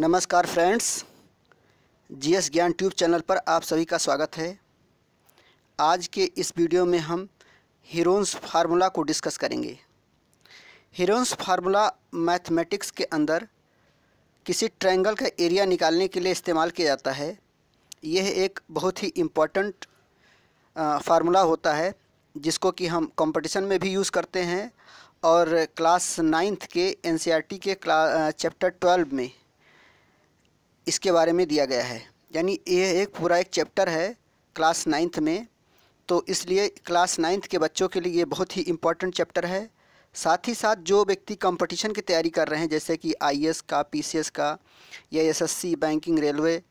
नमस्कार friends GS Gyan tube channel पर आप सभी का स्वागत है आज के इस वीडियो में हम हिरोन्स फार्मूला को डिस्कस करेंगे हीरोन्स फार्मूला मैथमेटिक्स के अंदर किसी ट्रायंगल का एरिया निकालने के लिए इस्तेमाल किया जाता है यह एक बहुत ही इम्पॉर्टेंट फार्मूला होता है जिसको कि हम कंपटीशन में भी यूज़ करते हैं और क्लास नाइन्थ के एनसीईआरटी के चैप्टर ट्वेल्व में इसके बारे में दिया गया है यानी यह एक पूरा एक चैप्टर है क्लास नाइन्थ में तो इसलिए क्लास नाइन्थ के बच्चों के लिए ये बहुत ही इम्पोर्टेंट चैप्टर है साथ ही साथ जो व्यक्ति कंपटीशन की तैयारी कर रहे हैं जैसे कि आईएएस का पीसीएस का या एसएससी बैंकिंग रेलवे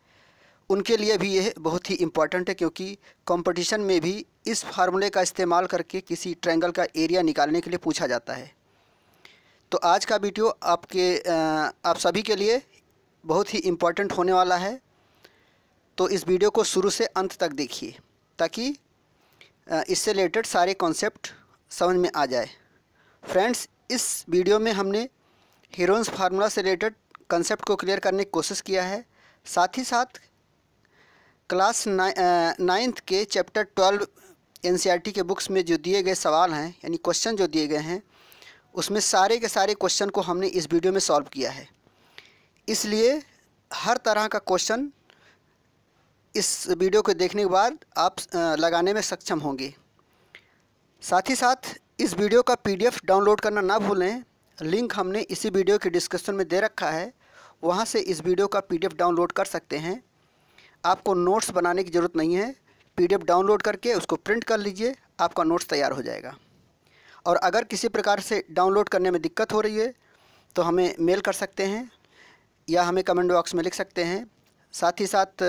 उनके लिए भी यह बहुत ही इम्पॉर्टेंट है क्योंकि कंपटीशन में भी इस फार्मूले का इस्तेमाल करके किसी ट्रैंगल का एरिया निकालने के लिए पूछा जाता है तो आज का वीडियो आपके आप सभी के लिए बहुत ही इम्पॉर्टेंट होने वाला है तो इस वीडियो को शुरू से अंत तक देखिए ताकि इससे रिलेटेड सारे कॉन्सेप्ट समझ में आ जाए फ्रेंड्स इस वीडियो में हमने हीरोइंस फार्मूला से रिलेटेड कंसेप्ट को क्लियर करने की कोशिश किया है साथ ही साथ क्लास नाइन्थ के चैप्टर ट्वेल्व एन के बुक्स में जो दिए गए सवाल हैं यानी क्वेश्चन जो दिए गए हैं उसमें सारे के सारे क्वेश्चन को हमने इस वीडियो में सॉल्व किया है इसलिए हर तरह का क्वेश्चन इस वीडियो को देखने के बाद आप लगाने में सक्षम होंगे साथ ही साथ इस वीडियो का पीडीएफ डाउनलोड करना ना भूलें लिंक हमने इसी वीडियो के डिस्क्रिप्शन में दे रखा है वहाँ से इस वीडियो का पीडीएफ डाउनलोड कर सकते हैं आपको नोट्स बनाने की ज़रूरत नहीं है पीडीएफ डाउनलोड करके उसको प्रिंट कर लीजिए आपका नोट्स तैयार हो जाएगा और अगर किसी प्रकार से डाउनलोड करने में दिक्कत हो रही है तो हमें मेल कर सकते हैं या हमें कमेंट बॉक्स में लिख सकते हैं साथ ही साथ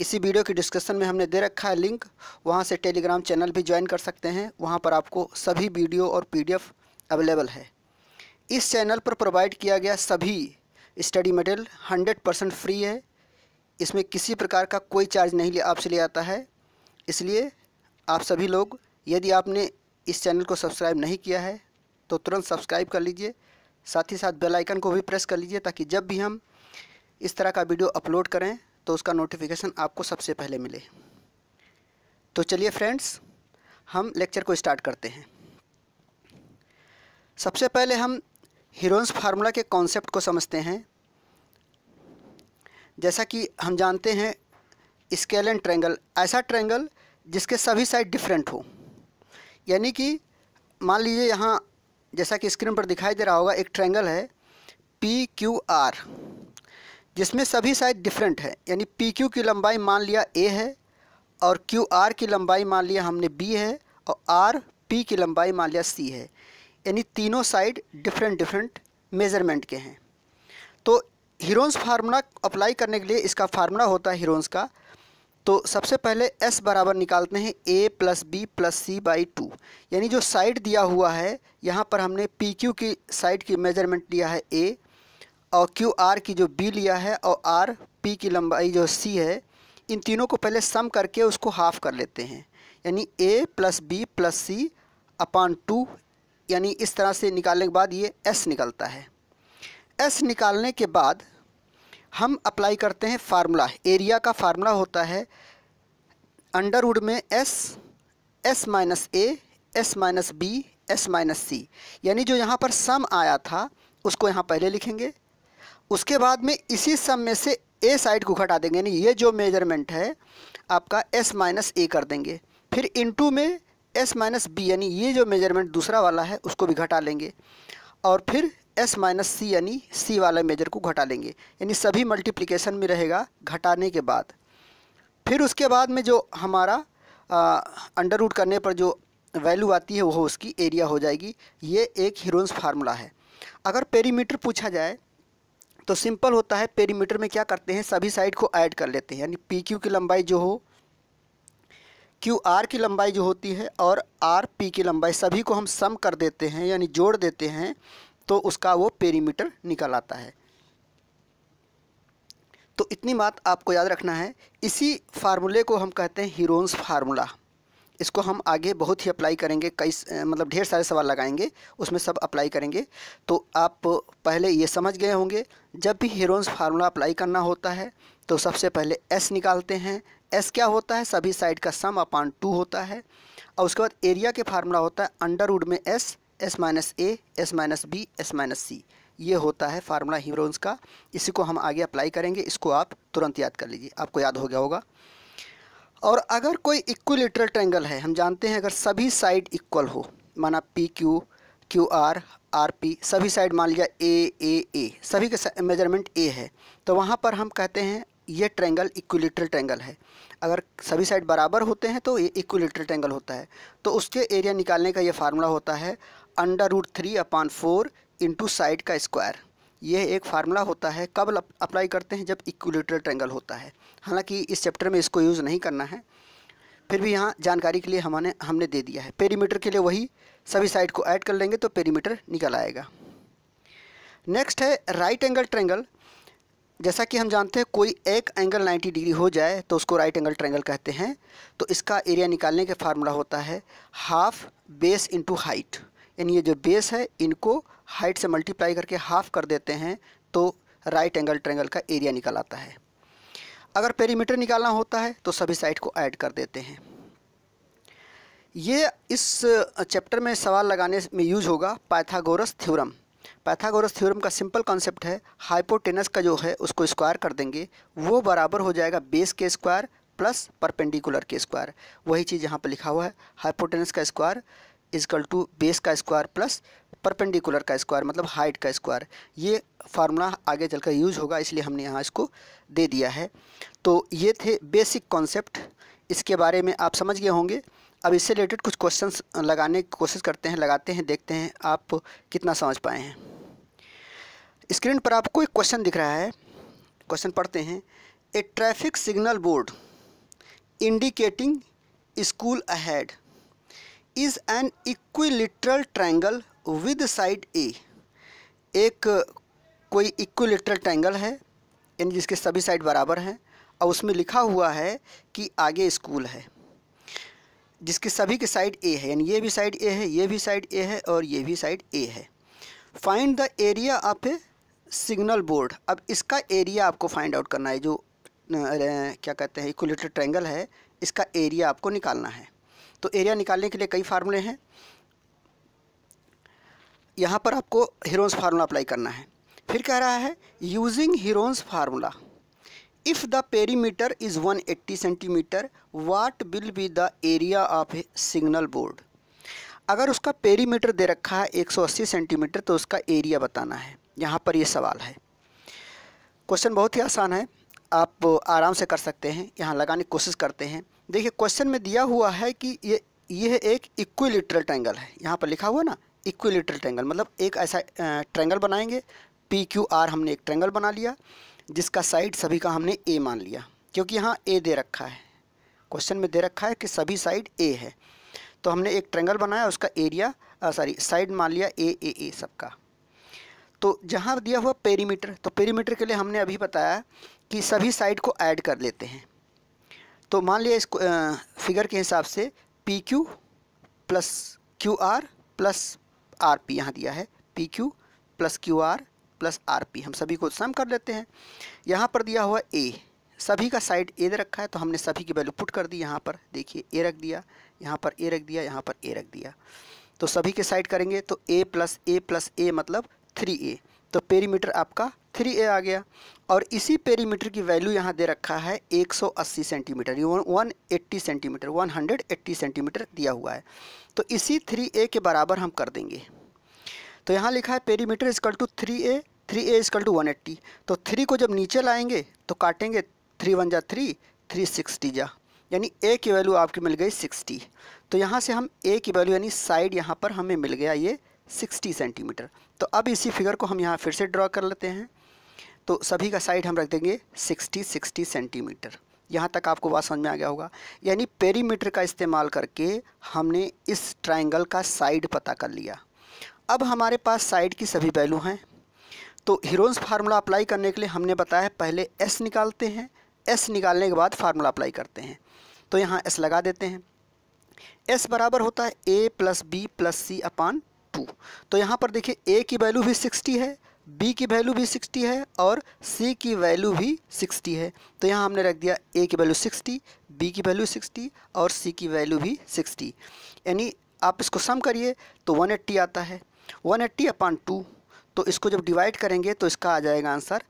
इसी वीडियो की डिस्क्रिप्शन में हमने दे रखा है लिंक वहाँ से टेलीग्राम चैनल भी ज्वाइन कर सकते हैं वहाँ पर आपको सभी वीडियो और पीडीएफ अवेलेबल है इस चैनल पर प्रोवाइड किया गया सभी study material hundred percent free है इसमें किसी प्रकार का कोई चार्ज नहीं लिया आपसे लिया जाता है इसलिए आप सभी लोग यदि आपने इस चैनल को सब्सक्राइब नहीं किया है तो तुरंत सब्सक्राइब कर लीजिए साथ ही साथ बेल आइकन को भी प्रेस कर लीजिए ताकि जब भी हम इस तरह का वीडियो अपलोड करें तो उसका नोटिफिकेशन आपको सबसे पहले मिले तो चलिए फ्रेंड्स हम लेक्चर को स्टार्ट करते हैं सबसे पहले हम हीरोन्स फार्मूला के कॉन्सेप्ट को समझते हैं जैसा कि हम जानते हैं स्केल एंड ट्रेंगल ऐसा ट्रेंगल जिसके सभी साइड डिफरेंट हो यानी कि मान लीजिए यहाँ जैसा कि स्क्रीन पर दिखाई दे रहा होगा एक ट्रेंगल है पी क्यू आर जिसमें सभी साइड डिफरेंट है यानी पी क्यू की लंबाई मान लिया ए है और क्यू आर की लंबाई मान लिया हमने बी है और आर पी की लंबाई मान लिया सी है यानी तीनों साइड डिफरेंट डिफरेंट मेज़रमेंट के हैं तो हीरोन्स फार्मूला अप्लाई करने के लिए इसका फार्मूला होता है हीरोन्स का तो सबसे पहले एस बराबर निकालते हैं ए plus B plus C by two यानी जो साइड दिया हुआ है यहाँ पर हमने पी क्यू की साइड की मेजरमेंट लिया है ए और क्यू आर की जो बी लिया है और आर पी की लंबाई जो सी है इन तीनों को पहले सम करके उसको हाफ़ कर लेते हैं यानी A plus B plus C upon two यानी इस तरह से निकालने के बाद ये एस निकलता है एस निकालने के बाद हम अप्लाई करते हैं फार्मूला एरिया का फार्मूला होता है अंडरवुड में S S minus A S minus B S minus C यानी जो यहाँ पर सम आया था उसको यहाँ पहले लिखेंगे उसके बाद में इसी सम में से ए साइड को घटा देंगे यानी ये जो मेजरमेंट है आपका एस माइनस ए कर देंगे फिर इनटू में एस माइनस बी यानी ये जो मेजरमेंट दूसरा वाला है उसको भी घटा लेंगे और फिर एस माइनस सी यानी सी वाला मेजर को घटा लेंगे यानी सभी मल्टीप्लिकेशन में रहेगा घटाने के बाद फिर उसके बाद में जो हमारा अंडर रूट करने पर जो वैल्यू आती है वह उसकी एरिया हो जाएगी ये एक हीरोन्स फार्मूला है अगर पेरीमीटर पूछा जाए तो सिंपल होता है पेरीमीटर में क्या करते हैं सभी साइड को ऐड कर लेते हैं यानी पी क्यू की लंबाई जो हो क्यू आर की लंबाई जो होती है और आर पी की लंबाई सभी को हम सम कर देते हैं यानी जोड़ देते हैं तो उसका वो पेरीमीटर निकल आता है तो इतनी बात आपको याद रखना है इसी फार्मूले को हम कहते हैं हीरोन्स फार्मूला इसको हम आगे बहुत ही अप्लाई करेंगे कई मतलब ढेर सारे सवाल लगाएंगे उसमें सब अप्लाई करेंगे तो आप पहले ये समझ गए होंगे जब भी हीरोन्स फार्मूला अप्लाई करना होता है तो सबसे पहले एस निकालते हैं एस क्या होता है सभी साइड का सम अपान टू होता है और उसके बाद एरिया के फार्मूला होता है अंडर वुड में S S minus A S minus B S minus सी ये होता है फार्मूला हीरोन्स का इसी को हम आगे अप्लाई करेंगे इसको आप तुरंत याद कर लीजिए आपको याद हो गया होगा और अगर कोई इक्विलेटरल ट्रेंगल है हम जानते हैं अगर सभी साइड इक्वल हो माना P Q Q R R P सभी साइड मान लिया ए ए ए सभी का मेजरमेंट ए है तो वहाँ पर हम कहते हैं ये ट्रेंगल इक्विलेटरल ट्रेंगल है अगर सभी साइड बराबर होते हैं तो ये इक्विलेटरल ट्रेंगल होता है तो उसके एरिया निकालने का ये फार्मूला होता है under root three upon four into side का स्क्वायर यह एक फार्मूला होता है कब अप्लाई करते हैं जब इक्विलेटरल ट्रेंगल होता है हालांकि इस चैप्टर में इसको यूज़ नहीं करना है फिर भी यहाँ जानकारी के लिए हमने हमने दे दिया है पेरीमीटर के लिए वही सभी साइड को ऐड कर लेंगे तो पेरीमीटर निकल आएगा नेक्स्ट है राइट एंगल ट्रेंगल जैसा कि हम जानते हैं कोई एक एंगल 90 डिग्री हो जाए तो उसको राइट एंगल ट्रेंगल कहते हैं तो इसका एरिया निकालने का फार्मूला होता है हाफ बेस इंटू हाइट यानी ये जो बेस है इनको हाइट से मल्टीप्लाई करके हाफ कर देते हैं तो राइट एंगल ट्रेंगल का एरिया निकल आता है अगर पेरीमीटर निकालना होता है तो सभी साइड को ऐड कर देते हैं ये इस चैप्टर में सवाल लगाने में यूज होगा पाइथागोरस थ्योरम पाइथागोरस थ्योरम का सिंपल कॉन्सेप्ट है हाइपोटेनस का जो है उसको स्क्वायर कर देंगे वो बराबर हो जाएगा बेस के स्क्वायर प्लस परपेंडिकुलर के स्क्वायर वही चीज़ यहाँ पर लिखा हुआ है हाइपोटेनस का स्क्वायर इजकल टू बेस का स्क्वायर प्लस परपेंडिकुलर का स्क्वायर मतलब हाइट का स्क्वायर ये फार्मूला आगे चलकर यूज होगा इसलिए हमने यहाँ इसको दे दिया है तो ये थे बेसिक कॉन्सेप्ट इसके बारे में आप समझ गए होंगे अब इससे रिलेटेड कुछ क्वेश्चंस लगाने की कोशिश करते हैं लगाते हैं देखते हैं आप कितना समझ पाए हैं स्क्रीन पर आपको एक क्वेश्चन दिख रहा है क्वेश्चन पढ़ते हैं a traffic signal board indicating school ahead is an equilateral triangle with side A एक कोई इक्विलिटरल ट्रायंगल है यानी जिसके सभी साइड बराबर हैं और उसमें लिखा हुआ है कि आगे स्कूल है जिसके सभी के साइड ए है यानी ये भी साइड ए है ये भी साइड ए है और ये भी साइड ए है find the area of a signal board अब इसका एरिया आपको फाइंड आउट करना है जो क्या कहते हैं इक्वलेटर ट्रायंगल है इसका एरिया आपको निकालना है तो एरिया निकालने के लिए कई फार्मूले हैं यहाँ पर आपको हीरोन्स फार्मूला अप्लाई करना है फिर कह रहा है using Heron's formula if the perimeter is 180 centimetre what will be the area of a signal board अगर उसका पेरीमीटर दे रखा है 180 सेंटीमीटर तो उसका एरिया बताना है यहाँ पर ये सवाल है क्वेश्चन बहुत ही आसान है आप आराम से कर सकते हैं यहाँ लगाने की कोशिश करते हैं देखिए क्वेश्चन में दिया हुआ है कि ये यह एक इक्विलिट्रल ट्रैंगल है यहाँ पर लिखा हुआ ना इक्विलिट्रल ट्रैंगल मतलब एक ऐसा ट्रैंगल बनाएंगे पी क्यू आर हमने एक ट्रैंगल बना लिया जिसका साइड सभी का हमने ए मान लिया क्योंकि यहाँ ए दे रखा है क्वेश्चन में दे रखा है कि सभी साइड ए है तो हमने एक ट्रेंगल बनाया उसका एरिया सॉरी साइड मान लिया ए ए ए सबका तो जहाँ दिया हुआ पेरीमीटर तो पेरीमीटर के लिए हमने अभी बताया कि सभी साइड को ऐड कर लेते हैं तो मान लिया इस फिगर के हिसाब से P Q plus Q R plus R P यहाँ दिया है P Q plus Q R plus R P हम सभी को सम कर लेते हैं यहाँ पर दिया हुआ ए सभी का साइड ए दे रखा है तो हमने सभी की वैल्यू पुट कर दी यहाँ पर देखिए ए रख दिया यहाँ पर ए रख दिया यहाँ पर ए रख दिया तो सभी के साइड करेंगे तो ए प्लस ए प्लस ए मतलब थ्री ए तो पेरीमीटर आपका थ्री ए आ गया और इसी पेरीमीटर की वैल्यू यहाँ दे रखा है 180 सेंटीमीटर वन 180 सेंटीमीटर 180 सेंटीमीटर दिया हुआ है तो इसी 3a के बराबर हम कर देंगे तो यहाँ लिखा है perimeter is equal to three A three A is equal to one eighty तो थ्री को जब नीचे लाएंगे तो काटेंगे थ्री वन जा थ्री थ्री सिक्सटी जा यानी ए की वैल्यू आपकी मिल गई सिक्सटी तो यहाँ से हम ए की वैल्यू यानी साइड यहाँ पर हमें मिल गया ये सिक्सटी सेंटीमीटर तो अब इसी फिगर को हम यहाँ फिर से ड्रॉ कर लेते हैं तो सभी का साइड हम रख देंगे 60 60 सेंटीमीटर यहाँ तक आपको बात समझ में आ गया होगा यानी पेरीमीटर का इस्तेमाल करके हमने इस ट्राइंगल का साइड पता कर लिया अब हमारे पास साइड की सभी वैल्यू हैं तो हीरोन्स फार्मूला अप्लाई करने के लिए हमने बताया पहले एस निकालते हैं एस निकालने के बाद फार्मूला अप्लाई करते हैं तो यहाँ एस लगा देते हैं एस बराबर होता है ए plus B plus C upon two तो यहाँ पर देखिए ए की वैल्यू भी सिक्सटी है बी की वैल्यू भी सिक्सटी है और सी की वैल्यू भी सिक्सटी है तो यहाँ हमने रख दिया ए की वैल्यू सिक्सटी बी की वैल्यू सिक्सटी और सी की वैल्यू भी सिक्सटी यानी आप इसको सम करिए तो वन एट्टी आता है वन एट्टी अपॉन टू तो इसको जब डिवाइड करेंगे तो इसका आ जाएगा आंसर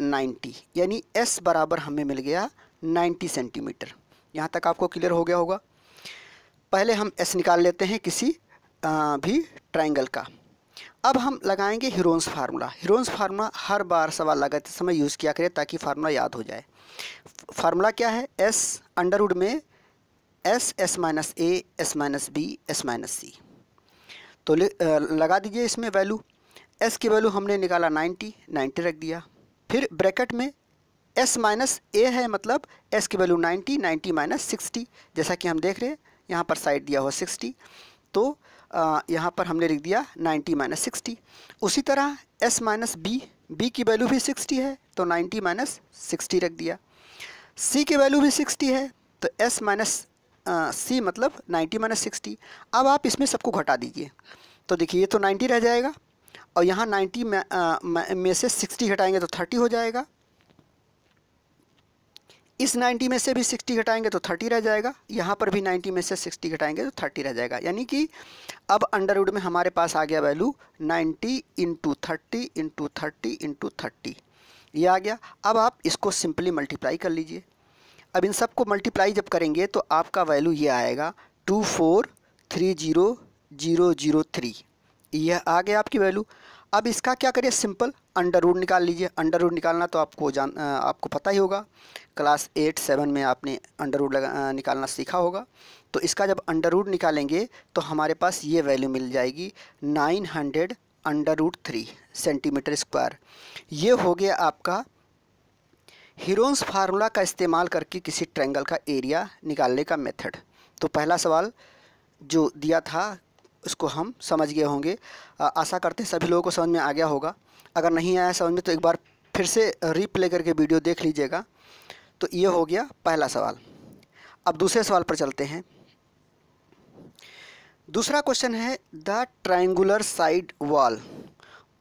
नाइन्टी यानी एस बराबर हमें मिल गया नाइन्टी सेंटीमीटर यहाँ तक आपको क्लियर हो गया होगा पहले हम एस निकाल लेते हैं किसी भी ट्राइंगल का अब हम लगाएंगे हिरोन्स फार्मूला हिरोन्स फार्मूला हर बार सवाल लगाते समय यूज़ किया करें ताकि फार्मूला याद हो जाए फार्मूला क्या है एस अंडरवुड में S S minus A S minus B S minus सी तो लगा दीजिए इसमें वैल्यू एस की वैल्यू हमने निकाला नाइन्टी नाइन्टी रख दिया फिर ब्रैकेट में एस माइनस ए है मतलब एस की value ninety ninety minus sixty जैसा कि हम देख रहे हैं यहाँ पर साइड दिया हुआ सिक्सटी तो यहाँ पर हमने लिख दिया 90 माइनस सिक्सटी उसी तरह s माइनस बी बी की वैल्यू भी 60 है तो 90 माइनस सिक्सटी रख दिया c की वैल्यू भी 60 है तो s माइनस सी मतलब 90 माइनस सिक्सटी अब आप इसमें सबको घटा दीजिए तो देखिए ये तो 90 रह जाएगा और यहाँ 90 में, आ, में से 60 घटाएंगे तो 30 हो जाएगा इस 90 में से भी 60 घटाएंगे तो 30 रह जाएगा यहाँ पर भी 90 में से 60 घटाएंगे तो 30 रह जाएगा यानी कि अब अंडरवुड में हमारे पास आ गया value 90 into thirty into thirty into thirty ये आ गया अब आप इसको सिंपली मल्टीप्लाई कर लीजिए अब इन सबको मल्टीप्लाई जब करेंगे तो आपका वैल्यू ये आएगा two four three zero zero zero three यह आ गया आपकी वैल्यू अब इसका क्या करिए सिंपल अंडर रूट निकाल लीजिए अंडर रूट निकालना तो आपको जान आपको पता ही होगा क्लास एट सेवन में आपने अंडर रूट निकालना सीखा होगा तो इसका जब अंडर रूट निकालेंगे तो हमारे पास ये वैल्यू मिल जाएगी nine hundred under root three centimetre square ये हो गया आपका हीरोन्स फार्मूला का इस्तेमाल करके किसी ट्रैंगल का एरिया निकालने का मेथड तो पहला सवाल जो दिया था उसको हम समझ गए होंगे आशा करते हैं सभी लोगों को समझ में आ गया होगा अगर नहीं आया समझ में तो एक बार फिर से रीप्ले करके वीडियो देख लीजिएगा तो ये हो गया पहला सवाल अब दूसरे सवाल पर चलते हैं दूसरा क्वेश्चन है the triangular side wall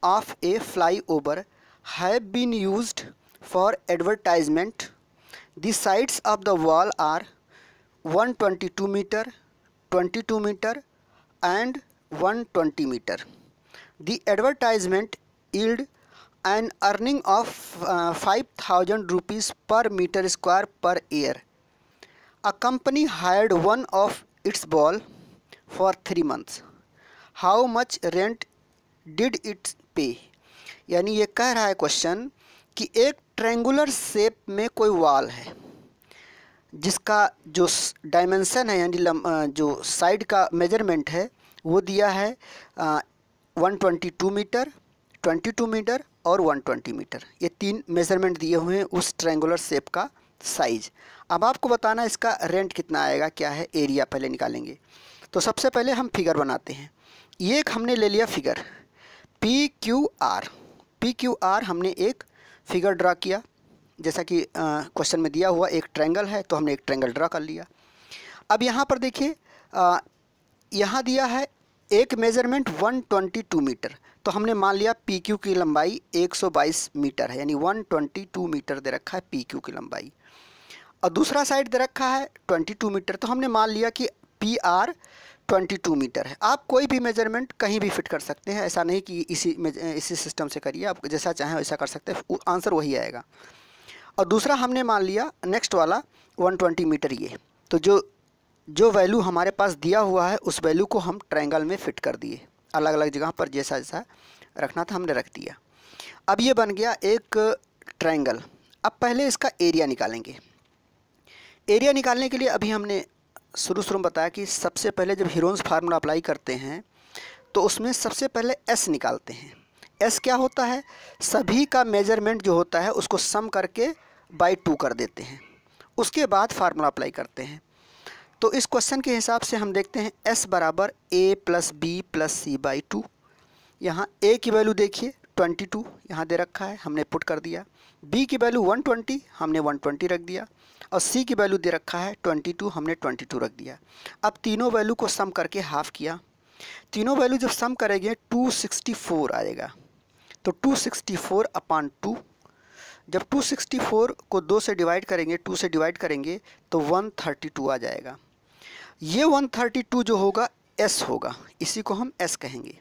of a flyover have been use for advertisement the sides of the wall are 122 metre 22 metre and 120 metre the advertisement yield an earning of uh, 5000 rupees per meter square per year a company hired one of its ball for 3 months how much rent did it pay यानी ये कह रहा है question कि एक triangular shape में कोई वाल है जिसका जो डायमेंसन है यानी जो साइड का मेजरमेंट है वो दिया है आ, 122 मीटर 22 मीटर और 120 मीटर ये तीन मेजरमेंट दिए हुए हैं उस ट्रेंगुलर शेप का साइज अब आपको बताना इसका रेंट कितना आएगा क्या है एरिया पहले निकालेंगे तो सबसे पहले हम फिगर बनाते हैं ये एक हमने ले लिया figure P Q R P Q R हमने एक फिगर ड्रा किया जैसा कि क्वेश्चन में दिया हुआ एक ट्रैंगल है तो हमने एक ट्रैंगल ड्रा कर लिया अब यहाँ पर देखिए यहाँ दिया है एक मेजरमेंट 122 मीटर तो हमने मान लिया पी क्यू की लंबाई 122 मीटर है यानी 122 मीटर दे रखा है पी क्यू की लंबाई और दूसरा साइड दे रखा है 22 मीटर तो हमने मान लिया कि पी आर 22 मीटर है आप कोई भी मेजरमेंट कहीं भी फिट कर सकते हैं ऐसा नहीं कि इसी इसी सिस्टम से करिए आप जैसा चाहें वैसा कर सकते हैं आंसर वही आएगा और दूसरा हमने मान लिया नेक्स्ट वाला ट्वेंटी मीटर ये तो जो जो वैल्यू हमारे पास दिया हुआ है उस वैल्यू को हम ट्रायंगल में फिट कर दिए अलग अलग जगह पर जैसा जैसा रखना था हमने रख दिया अब ये बन गया एक ट्रायंगल अब पहले इसका एरिया निकालेंगे एरिया निकालने के लिए अभी हमने शुरू शुरू में बताया कि सबसे पहले जब हीरोन्स फार्मूला अप्लाई करते हैं तो उसमें सबसे पहले एस निकालते हैं एस क्या होता है सभी का मेजरमेंट जो होता है उसको सम करके बाई टू कर देते हैं उसके बाद फार्मूला अप्लाई करते हैं तो इस क्वेश्चन के हिसाब से हम देखते हैं एस बराबर ए plus B plus C by two यहाँ ए की वैल्यू देखिए ट्वेंटी टू यहाँ दे रखा है हमने पुट कर दिया बी की वैल्यू वन ट्वेंटी हमने वन ट्वेंटी रख दिया और सी की वैल्यू दे रखा है ट्वेंटी टू हमने ट्वेंटी टू रख दिया अब तीनों वैल्यू को सम करके हाफ़ किया तीनों वैल्यू जब सम करेंगे टू सिक्सटी फोर आएगा तो two sixty four upon two जब टू सिक्सटी फोर को दो से डिवाइड करेंगे टू से डिवाइड करेंगे तो वन थर्टी टू आ जाएगा ये 132 जो होगा एस होगा इसी को हम एस कहेंगे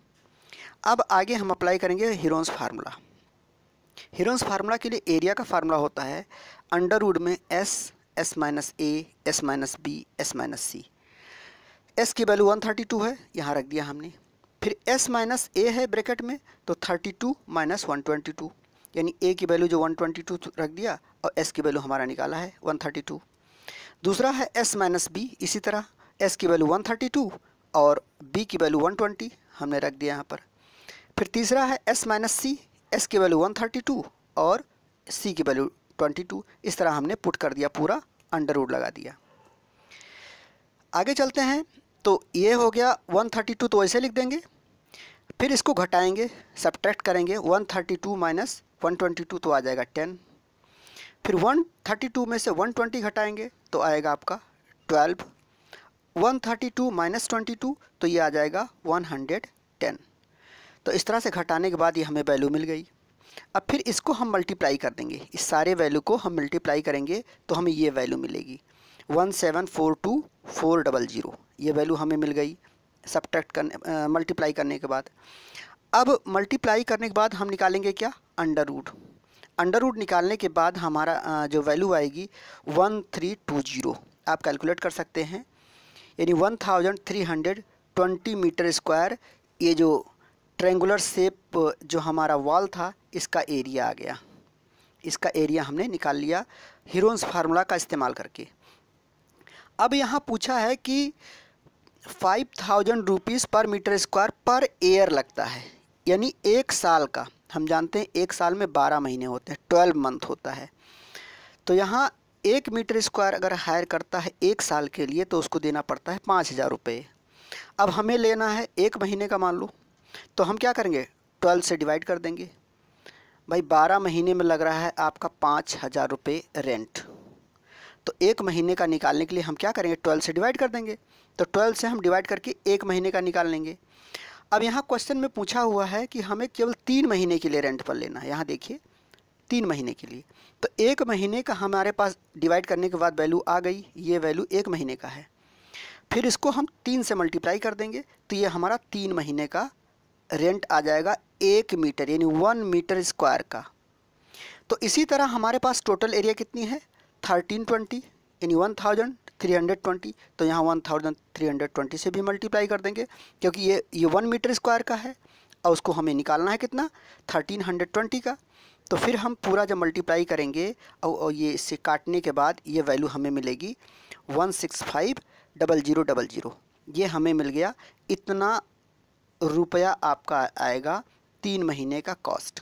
अब आगे हम अप्लाई करेंगे हिरोन्स फार्मूला हिरोन्स फार्मूला के लिए एरिया का फार्मूला होता है अंडरवुड में S S minus A S minus B S minus C S की वैल्यू 132 है यहाँ रख दिया हमने फिर एस माइनस ए है ब्रैकेट में तो 32 टू माइनस वन यानी ए की वैल्यू जो 122 तो रख दिया और एस की वैल्यू हमारा निकाला है 132 दूसरा है एस माइनस बी इसी तरह एस की वैल्यू 132 और बी की वैल्यू 120 हमने रख दिया यहाँ पर फिर तीसरा है एस माइनस सी एस की वैल्यू 132 और सी की वैल्यू 22 इस तरह हमने पुट कर दिया पूरा अंडर रूट लगा दिया आगे चलते हैं तो ये हो गया 132 तो ऐसे लिख देंगे फिर इसको घटाएंगे सब्ट्रैक्ट करेंगे 132 माइनस टू तो आ जाएगा 10 फिर 132 में से 120 घटाएंगे तो आएगा आपका twelve one thirty two minus twenty two तो ये आ जाएगा वन हंड्रेड टेन तो इस तरह से घटाने के बाद ये हमें वैल्यू मिल गई अब फिर इसको हम मल्टीप्लाई कर देंगे इस सारे वैल्यू को हम मल्टीप्लाई करेंगे तो हमें ये वैल्यू मिलेगी one seven four two four double zero ये वैल्यू हमें मिल गई सब्ट्रैक्ट करने मल्टीप्लाई करने के बाद अब मल्टीप्लाई करने के बाद हम निकालेंगे क्या अंडर रूट अंडर रूट निकालने के बाद हमारा जो वैल्यू आएगी वन थ्री टू जीरो आप कैलकुलेट कर सकते हैं यानी 1320 मीटर स्क्वायर ये जो ट्रेंगुलर शेप जो हमारा वॉल था इसका एरिया आ गया इसका एरिया हमने निकाल लिया हिरोन्स फार्मूला का इस्तेमाल करके अब यहाँ पूछा है कि five thousand rupees per metre square पर एयर लगता है यानी एक साल का हम जानते हैं एक साल में बारह महीने होते हैं ट्वेल्व मंथ होता है तो यहाँ एक मीटर स्क्वायर अगर हायर करता है एक साल के लिए तो उसको देना पड़ता है पाँच हज़ार रुपये अब हमें लेना है एक महीने का मान लो तो हम क्या करेंगे ट्वेल्व से डिवाइड कर देंगे भाई बारह महीने में लग रहा है आपका पाँच हज़ार रुपये रेंट तो एक महीने का निकालने के लिए हम क्या करेंगे ट्वेल्व से डिवाइड कर देंगे तो ट्वेल्व से हम डिवाइड करके एक महीने का निकाल लेंगे अब यहाँ क्वेश्चन में पूछा हुआ है कि हमें केवल तीन महीने के लिए रेंट पर लेना है यहाँ देखिए तीन महीने के लिए तो एक महीने का हमारे पास डिवाइड करने के बाद वैल्यू आ गई ये वैल्यू एक महीने का है फिर इसको हम तीन से मल्टीप्लाई कर देंगे तो ये हमारा तीन महीने का रेंट आ जाएगा एक मीटर यानी वन मीटर स्क्वायर का तो इसी तरह हमारे पास टोटल एरिया कितनी है थर्टीन ट्वेंटी यानी one thousand three hundred twenty तो यहाँ one thousand three hundred twenty से भी मल्टीप्लाई कर देंगे क्योंकि ये ये वन मीटर स्क्वायर का है और उसको हमें निकालना है कितना थर्टीन हंड्रेड ट्वेंटी का तो फिर हम पूरा जब मल्टीप्लाई करेंगे और ये इससे काटने के बाद ये वैल्यू हमें मिलेगी one six five double zero double zero ये हमें मिल गया इतना रुपया आपका आएगा तीन महीने का कॉस्ट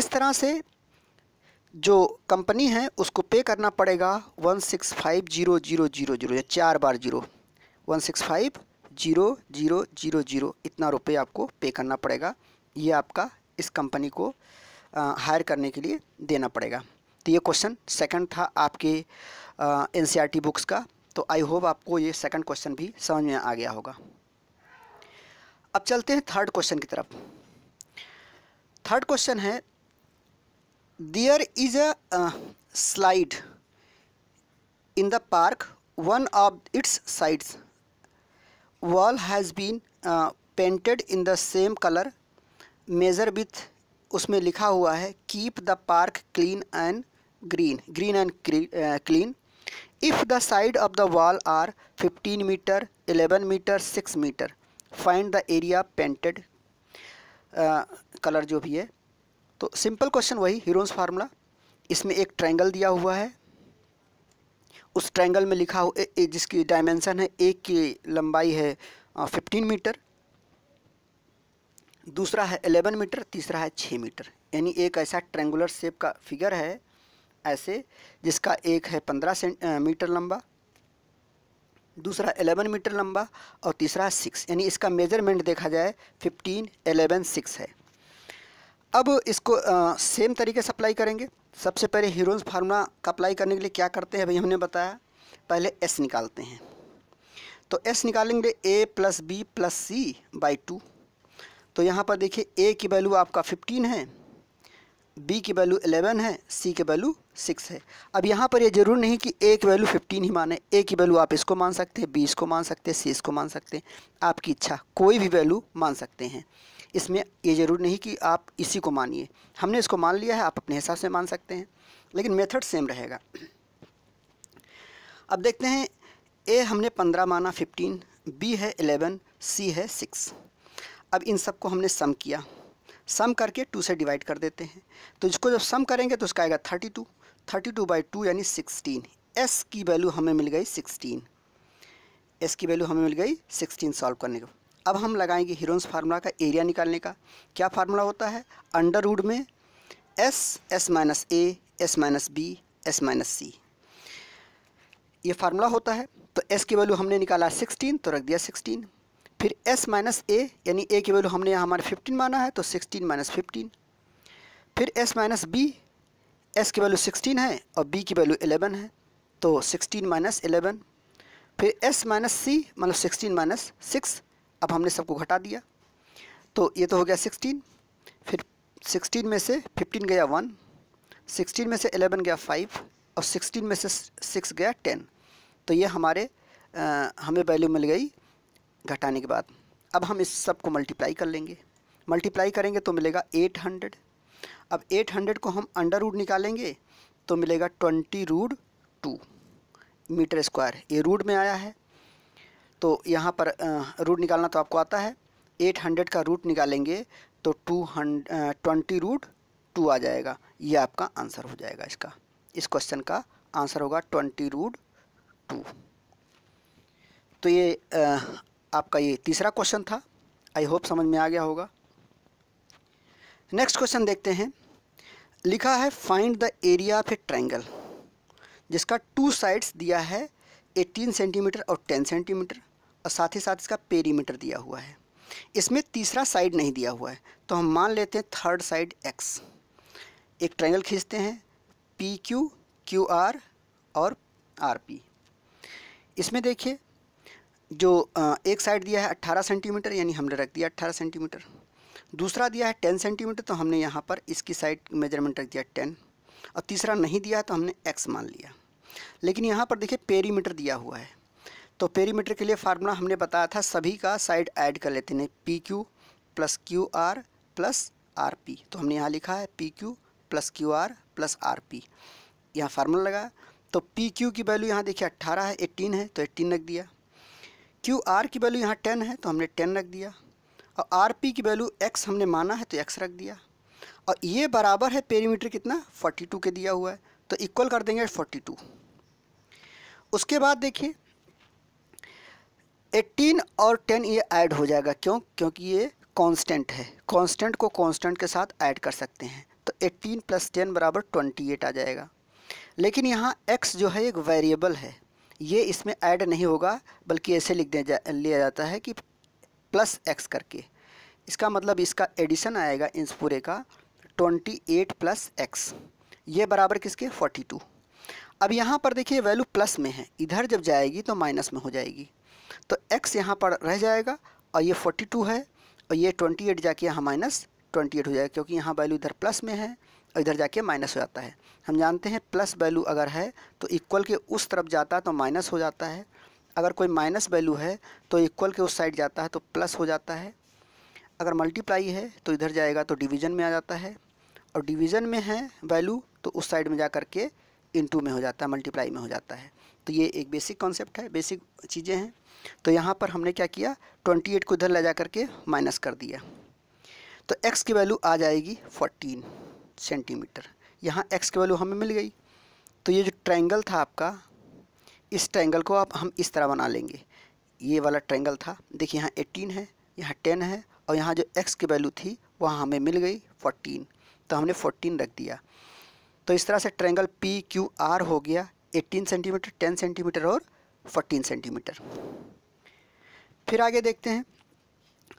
इस तरह से जो कंपनी है उसको पे करना पड़ेगा one six five zero zero zero zero या चार बार zero one six five zero zero zero zero इतना रुपये आपको पे करना पड़ेगा ये आपका इस कंपनी को हायर करने के लिए देना पड़ेगा तो ये क्वेश्चन सेकंड था आपके एन बुक्स e का तो आई होप आपको ये सेकंड क्वेश्चन भी समझ में आ गया होगा अब चलते हैं थर्ड क्वेश्चन की तरफ थर्ड क्वेश्चन है there is a slide in the park one of its sides wall has been painted in the same colour major with उसमें लिखा हुआ है keep the park clean and green green and clean if the side of the wall are 15 metre 11 metre 6 metre find the area painted colour जो भी है तो simple question वही Heron's formula इसमें एक ट्रायंगल दिया हुआ है उस ट्रायंगल में लिखा हुआ जिसकी डायमेंशन है एक की लंबाई है फिफ्टीन uh, मीटर दूसरा है एलेवन मीटर तीसरा है छः मीटर यानी एक ऐसा ट्रेंगुलर शेप का फिगर है ऐसे जिसका एक है पंद्रह सेंट मीटर लंबा दूसरा एलेवन मीटर लंबा और तीसरा सिक्स यानी इसका मेजरमेंट देखा जाए फिफ्टीन एलेवन सिक्स है अब इसको आ, सेम तरीके से अप्लाई करेंगे सबसे पहले हीरोज फार्मूला का अप्लाई करने के लिए क्या करते हैं भाई हमने बताया पहले एस निकालते हैं तो एस निकालेंगे A plus B plus C by two तो यहाँ पर देखिए ए की वैल्यू आपका फिफ्टीन है बी की वैल्यू एलेवन है सी की वैल्यू सिक्स है अब यहाँ पर ये यह ज़रूर नहीं कि ए की वैल्यू फिफ्टीन ही माने ए की वैल्यू आप इसको मान सकते हैं बी इसको मान सकते हैं सी इसको मान सकते हैं आपकी इच्छा कोई भी वैल्यू मान सकते हैं इसमें ये ज़रूर नहीं कि आप इसी को मानिए हमने इसको मान लिया है आप अपने हिसाब से मान सकते हैं लेकिन मेथड सेम रहेगा अब देखते हैं ए हमने पंद्रह माना फिफ्टीन बी है एलेवन सी है सिक्स अब इन सबको हमने सम किया सम करके टू से डिवाइड कर देते हैं तो इसको जब सम करेंगे तो उसका आएगा thirty two thirty two by two यानी सिक्सटीन एस की वैल्यू हमें मिल गई सिक्सटीन एस की वैल्यू हमें मिल गई सिक्सटीन सॉल्व करने को अब हम लगाएंगे हीरोन्स फार्मूला का एरिया निकालने का क्या फार्मूला होता है अंडर रूड में S S minus A S minus B S minus सी ये फार्मूला होता है तो एस की वैल्यू हमने निकाला सिक्सटीन तो रख दिया सिक्सटीन फिर s माइनस ए यानी a की वैल्यू हमने यहाँ हमारे 15 माना है तो 16 माइनस फिफ्टीन फिर s माइनस बी एस की वैल्यू 16 है और b की वैल्यू 11 है तो 16 माइनस एलेवन फिर s माइनस सी मतलब 16 माइनस सिक्स अब हमने सबको घटा दिया तो ये तो हो गया 16 फिर 16 में से 15 गया 1 16 में से 11 गया 5 और 16 में से 6 गया 10 तो ये हमारे आ, हमें वैल्यू मिल गई घटाने के बाद अब हम इस सब को मल्टीप्लाई कर लेंगे मल्टीप्लाई करेंगे तो मिलेगा एट हंड्रेड अब एट हंड्रेड को हम अंडर रूड निकालेंगे तो मिलेगा twenty root two metre square ये रूट में आया है तो यहाँ पर रूट निकालना तो आपको आता है एट हंड्रेड का रूट निकालेंगे तो टू हंड ट्वेंटी रूट टू आ जाएगा ये आपका आंसर हो जाएगा इसका इस क्वेश्चन का आंसर होगा ट्वेंटी रूट टू तो ये आपका ये तीसरा क्वेश्चन था आई होप समझ में आ गया होगा नेक्स्ट क्वेश्चन देखते हैं लिखा है find the area of a triangle जिसका टू साइड्स दिया है 18 सेंटीमीटर और 10 सेंटीमीटर और साथ ही साथ इसका पेरीमीटर दिया हुआ है इसमें तीसरा साइड नहीं दिया हुआ है तो हम मान लेते हैं थर्ड साइड एक्स एक ट्रैंगल खींचते हैं पी क्यू क्यू आर और आर पी इसमें देखिए जो एक साइड दिया है अट्ठारह सेंटीमीटर यानी हमने रख दिया अट्ठारह सेंटीमीटर दूसरा दिया है टेन सेंटीमीटर तो हमने यहाँ पर इसकी साइड मेजरमेंट रख दिया टेन और तीसरा नहीं दिया है तो हमने एक्स मान लिया लेकिन यहाँ पर देखिए पेरीमीटर दिया हुआ है तो पेरीमीटर के लिए फार्मूला हमने बताया था सभी का साइड ऐड कर लेते हैं P Q plus Q R plus R P तो हमने यहाँ लिखा है P Q plus Q R plus R P यहाँ फार्मूला लगा तो पी क्यू की वैल्यू यहाँ देखिए अट्ठारह है एट्टीन है तो एट्टीन रख दिया क्यू आर की वैल्यू यहाँ टेन है तो हमने टेन रख दिया और आर पी की वैल्यू एक्स हमने माना है तो एक्स रख दिया और ये बराबर है पेरीमीटर कितना फोर्टी टू के दिया हुआ है तो इक्वल कर देंगे फोर्टी टू उसके बाद देखिए एट्टीन और टेन ये ऐड हो जाएगा क्यों क्योंकि ये कांस्टेंट है कांस्टेंट को कांस्टेंट के साथ ऐड कर सकते हैं तो एट्टीन प्लस टेन बराबर ट्वेंटी आ जाएगा लेकिन यहाँ एक्स जो है एक वेरिएबल है ये इसमें ऐड नहीं होगा बल्कि ऐसे लिख दिया जा लिया जाता है कि प्लस एक्स करके इसका मतलब इसका एडिशन आएगा इस पूरे का ट्वेंटी एट प्लस एक्स ये बराबर किसके फोर्टी टू अब यहाँ पर देखिए वैल्यू प्लस में है इधर जब जाएगी तो माइनस में हो जाएगी तो एक्स यहाँ पर रह जाएगा और ये 42 है और ये 28 जाके यहाँ माइनस एट हो जाएगा क्योंकि यहाँ वैल्यू इधर प्लस में है इधर जाके माइनस हो जाता है हम जानते हैं प्लस वैल्यू अगर है तो इक्वल के उस तरफ जाता है तो माइनस हो जाता है अगर कोई माइनस वैल्यू है तो इक्वल के उस साइड जाता है तो प्लस हो जाता है अगर मल्टीप्लाई है तो इधर जाएगा तो डिवीजन में आ जाता है और डिवीजन में है वैल्यू तो उस साइड में जा कर के इंटू में हो जाता है मल्टीप्लाई में हो जाता है तो ये एक बेसिक कॉन्सेप्ट है बेसिक चीज़ें हैं तो यहाँ पर हमने क्या किया 28 को इधर ले जा करके माइनस कर दिया तो एक्स की वैल्यू आ जाएगी फोर्टीन सेंटीमीटर यहाँ एक्स की वैल्यू हमें मिल गई तो ये जो ट्रायंगल था आपका इस ट्रायंगल को आप हम इस तरह बना लेंगे ये वाला ट्रायंगल था देखिए यहाँ एटीन है यहाँ टेन है और यहाँ जो एक्स की वैल्यू थी वह हमें मिल गई फोर्टीन तो हमने फोर्टीन रख दिया तो इस तरह से ट्रैंगल पी क्यू आर हो गया एटीन सेंटीमीटर टेन सेंटीमीटर और फोर्टीन सेंटीमीटर फिर आगे देखते हैं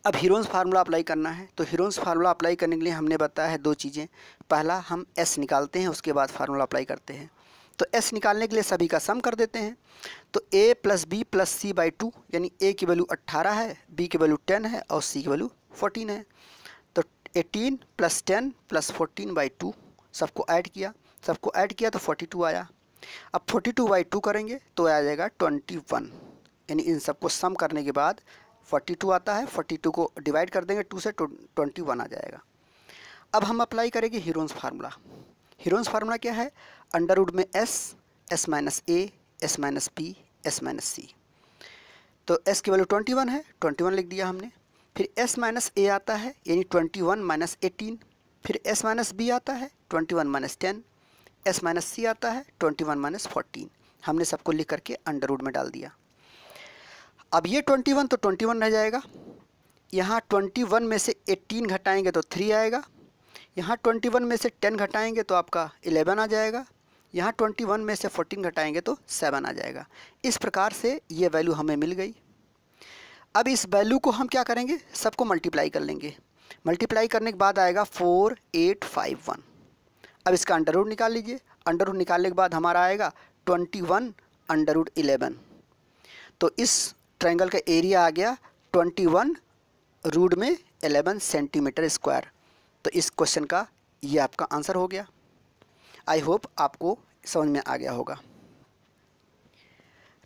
अब हीरोन्स फार्मूला अप्लाई करना है तो हीरोन्स फार्मूला अप्लाई करने के लिए हमने बताया है दो चीज़ें पहला हम एस निकालते हैं उसके बाद फार्मूला अप्लाई करते हैं तो एस निकालने के लिए सभी का सम कर देते हैं तो A plus B plus C by two यानी ए की वैल्यू अट्ठारह है बी की वैल्यू टेन है और सी की वैल्यू फोर्टीन है तो eighteen plus ten plus fourteen by two सबको ऐड किया सबको ऐड किया तो फोर्टी टू आया अब फोर्टी टू बाई टू करेंगे तो आ जाएगा ट्वेंटी वन यानी इन सबको सम करने के बाद फोर्टी टू आता है फोर्टी टू को डिवाइड कर देंगे टू से ट्वेंटी वन आ जाएगा अब हम अप्लाई करेंगे हीरोन्स फार्मूला हीरोन्स फार्मूला क्या है अंडर में S S minus A S minus B S minus सी तो एस की वैल्यू ट्वेंटी वन है ट्वेंटी वन लिख दिया हमने फिर एस माइनस ए आता है यानी ट्वेंटी वन माइनस एटीन फिर एस माइनस बी आता है twenty one minus ten S minus C आता है ट्वेंटी वन माइनस फोर्टीन हमने सबको लिख करके अंडर में डाल दिया अब ये ट्वेंटी वन तो ट्वेंटी वन रह जाएगा यहाँ ट्वेंटी वन में से एट्टीन घटाएंगे तो थ्री आएगा यहाँ वन में से टेन घटाएंगे तो आपका इलेवन आ जाएगा यहाँ ट्वेंटी वन में से फोर्टीन घटाएंगे तो सेवन आ जाएगा इस प्रकार से ये वैल्यू हमें मिल गई अब इस वैल्यू को हम क्या करेंगे सबको मल्टीप्लाई कर लेंगे मल्टीप्लाई करने के बाद आएगा फोर एट फाइव वन अब इसका अंडर रूट निकाल लीजिए अंडर रूट निकालने के बाद हमारा आएगा twenty one under root eleven तो इस ट्रायंगल का एरिया आ गया ट्वेंटी वन रूट में एलेवन सेंटीमीटर स्क्वायर तो इस क्वेश्चन का ये आपका आंसर हो गया आई होप आपको समझ में आ गया होगा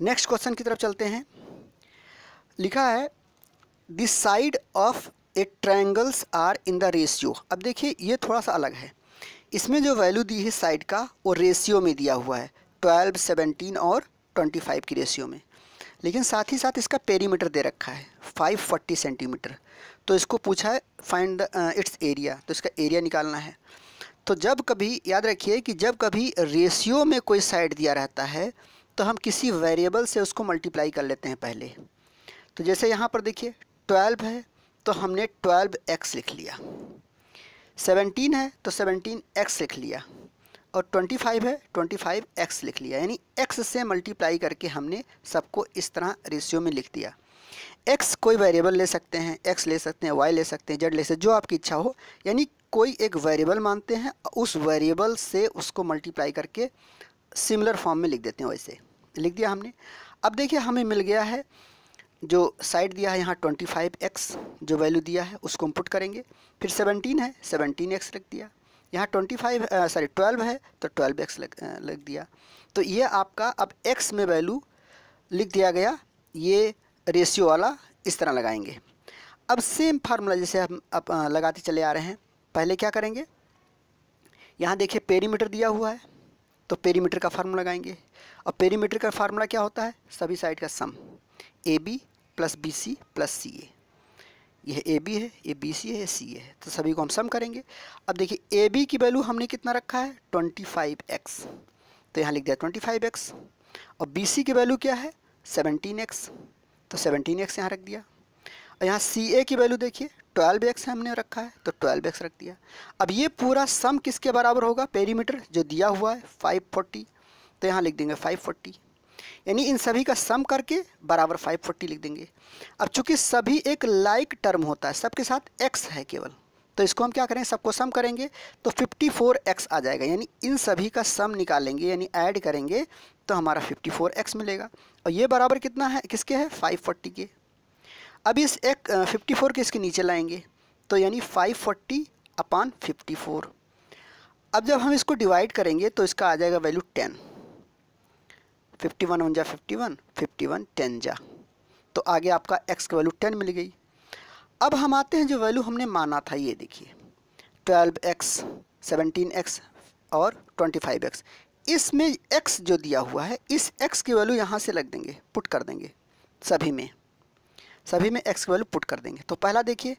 नेक्स्ट क्वेश्चन की तरफ चलते हैं लिखा है the side of a triangles are in the ratio अब देखिए ये थोड़ा सा अलग है इसमें जो वैल्यू दी है साइड का वो रेशियो में दिया हुआ है ट्वेल्व 17 और ट्वेंटी फाइव की रेशियो में लेकिन साथ ही साथ इसका पेरीमीटर दे रखा है फाइव फोर्टी सेंटीमीटर तो इसको पूछा है फाइंड इट्स एरिया तो इसका एरिया निकालना है तो जब कभी याद रखिए कि जब कभी रेशियो में कोई साइड दिया रहता है तो हम किसी वेरिएबल से उसको मल्टीप्लाई कर लेते हैं पहले तो जैसे यहाँ पर देखिए ट्वेल्व है तो हमने ट्वेल्व एक्स लिख लिया सेवनटीन है तो सेवनटीन एक्स लिख लिया और ट्वेंटी फाइव है ट्वेंटी फाइव एक्स लिख लिया यानी एक्स से मल्टीप्लाई करके हमने सबको इस तरह रेशियो में लिख दिया एक्स कोई वेरिएबल ले सकते हैं एक्स ले सकते हैं वाई ले सकते हैं जेड ले सकते हैं जो आपकी इच्छा हो यानी कोई एक वेरिएबल मानते हैं उस वेरिएबल से उसको मल्टीप्लाई करके सिमिलर फॉर्म में लिख देते हैं वैसे लिख दिया हमने अब देखिए हमें मिल गया है जो साइड दिया है यहाँ ट्वेंटी फाइव एक्स जो वैल्यू दिया है उसको हम पुट करेंगे फिर सेवनटीन है सेवनटीन एक्स लिख दिया यहाँ ट्वेंटी फाइव सॉरी ट्वेल्व है तो ट्वेल्व एक्स लग दिया तो ये आपका अब एक्स में वैल्यू लिख दिया गया ये रेशियो वाला इस तरह लगाएंगे अब सेम फार्मूला जैसे हम आप लगाते चले आ रहे हैं पहले क्या करेंगे यहाँ देखिए पेरीमीटर दिया हुआ है तो पेरीमीटर का फार्मूला लगाएंगे और पेरीमीटर का फार्मूला क्या होता है सभी साइड का sum A B plus B C plus C A यह ए बी है ये बी सी है ये सी ए है तो सभी को हम सम करेंगे अब देखिए ए बी की वैल्यू हमने कितना रखा है ट्वेंटी फाइव एक्स तो यहाँ लिख दिया ट्वेंटी फाइव एक्स और बी सी की वैल्यू क्या है सेवनटीन एक्स तो सेवनटीन एक्स यहाँ रख दिया और यहाँ सी ए की वैल्यू देखिए ट्वेल्व एक्स हमने रखा है तो ट्वेल्व एक्स रख दिया अब ये पूरा सम किसके बराबर होगा पेरीमीटर जो दिया हुआ है फाइव फोर्टी तो यहाँ लिख देंगे फाइव फोर्टी यानी इन सभी का सम करके बराबर फाइव फोर्टी लिख देंगे अब चूंकि सभी एक लाइक टर्म होता है सबके साथ एक्स है केवल तो इसको हम क्या करें सबको सम करेंगे तो 54x आ जाएगा यानी इन सभी का सम निकालेंगे यानी ऐड करेंगे तो हमारा 54x मिलेगा और ये बराबर कितना है किसके है 540 के अब इस एक फिफ्टी फोर के इसके नीचे लाएंगे तो यानी 540 फोर्टी अपान फिफ्टी अब जब हम इसको डिवाइड करेंगे तो इसका आ जाएगा वैल्यू 10 फिफ्टी वन वन जा fifty one fifty one ten जा तो आगे आपका एक्स की वैल्यू टेन मिल गई अब हम आते हैं जो वैल्यू हमने माना था ये देखिए ट्वेल्व एक्स सेवनटीन एक्स और ट्वेंटी फाइव एक्स इसमें एक्स जो दिया हुआ है इस एक्स की वैल्यू यहाँ से लग देंगे पुट कर देंगे सभी में सभी में एक्स की वैल्यू पुट कर देंगे तो पहला देखिए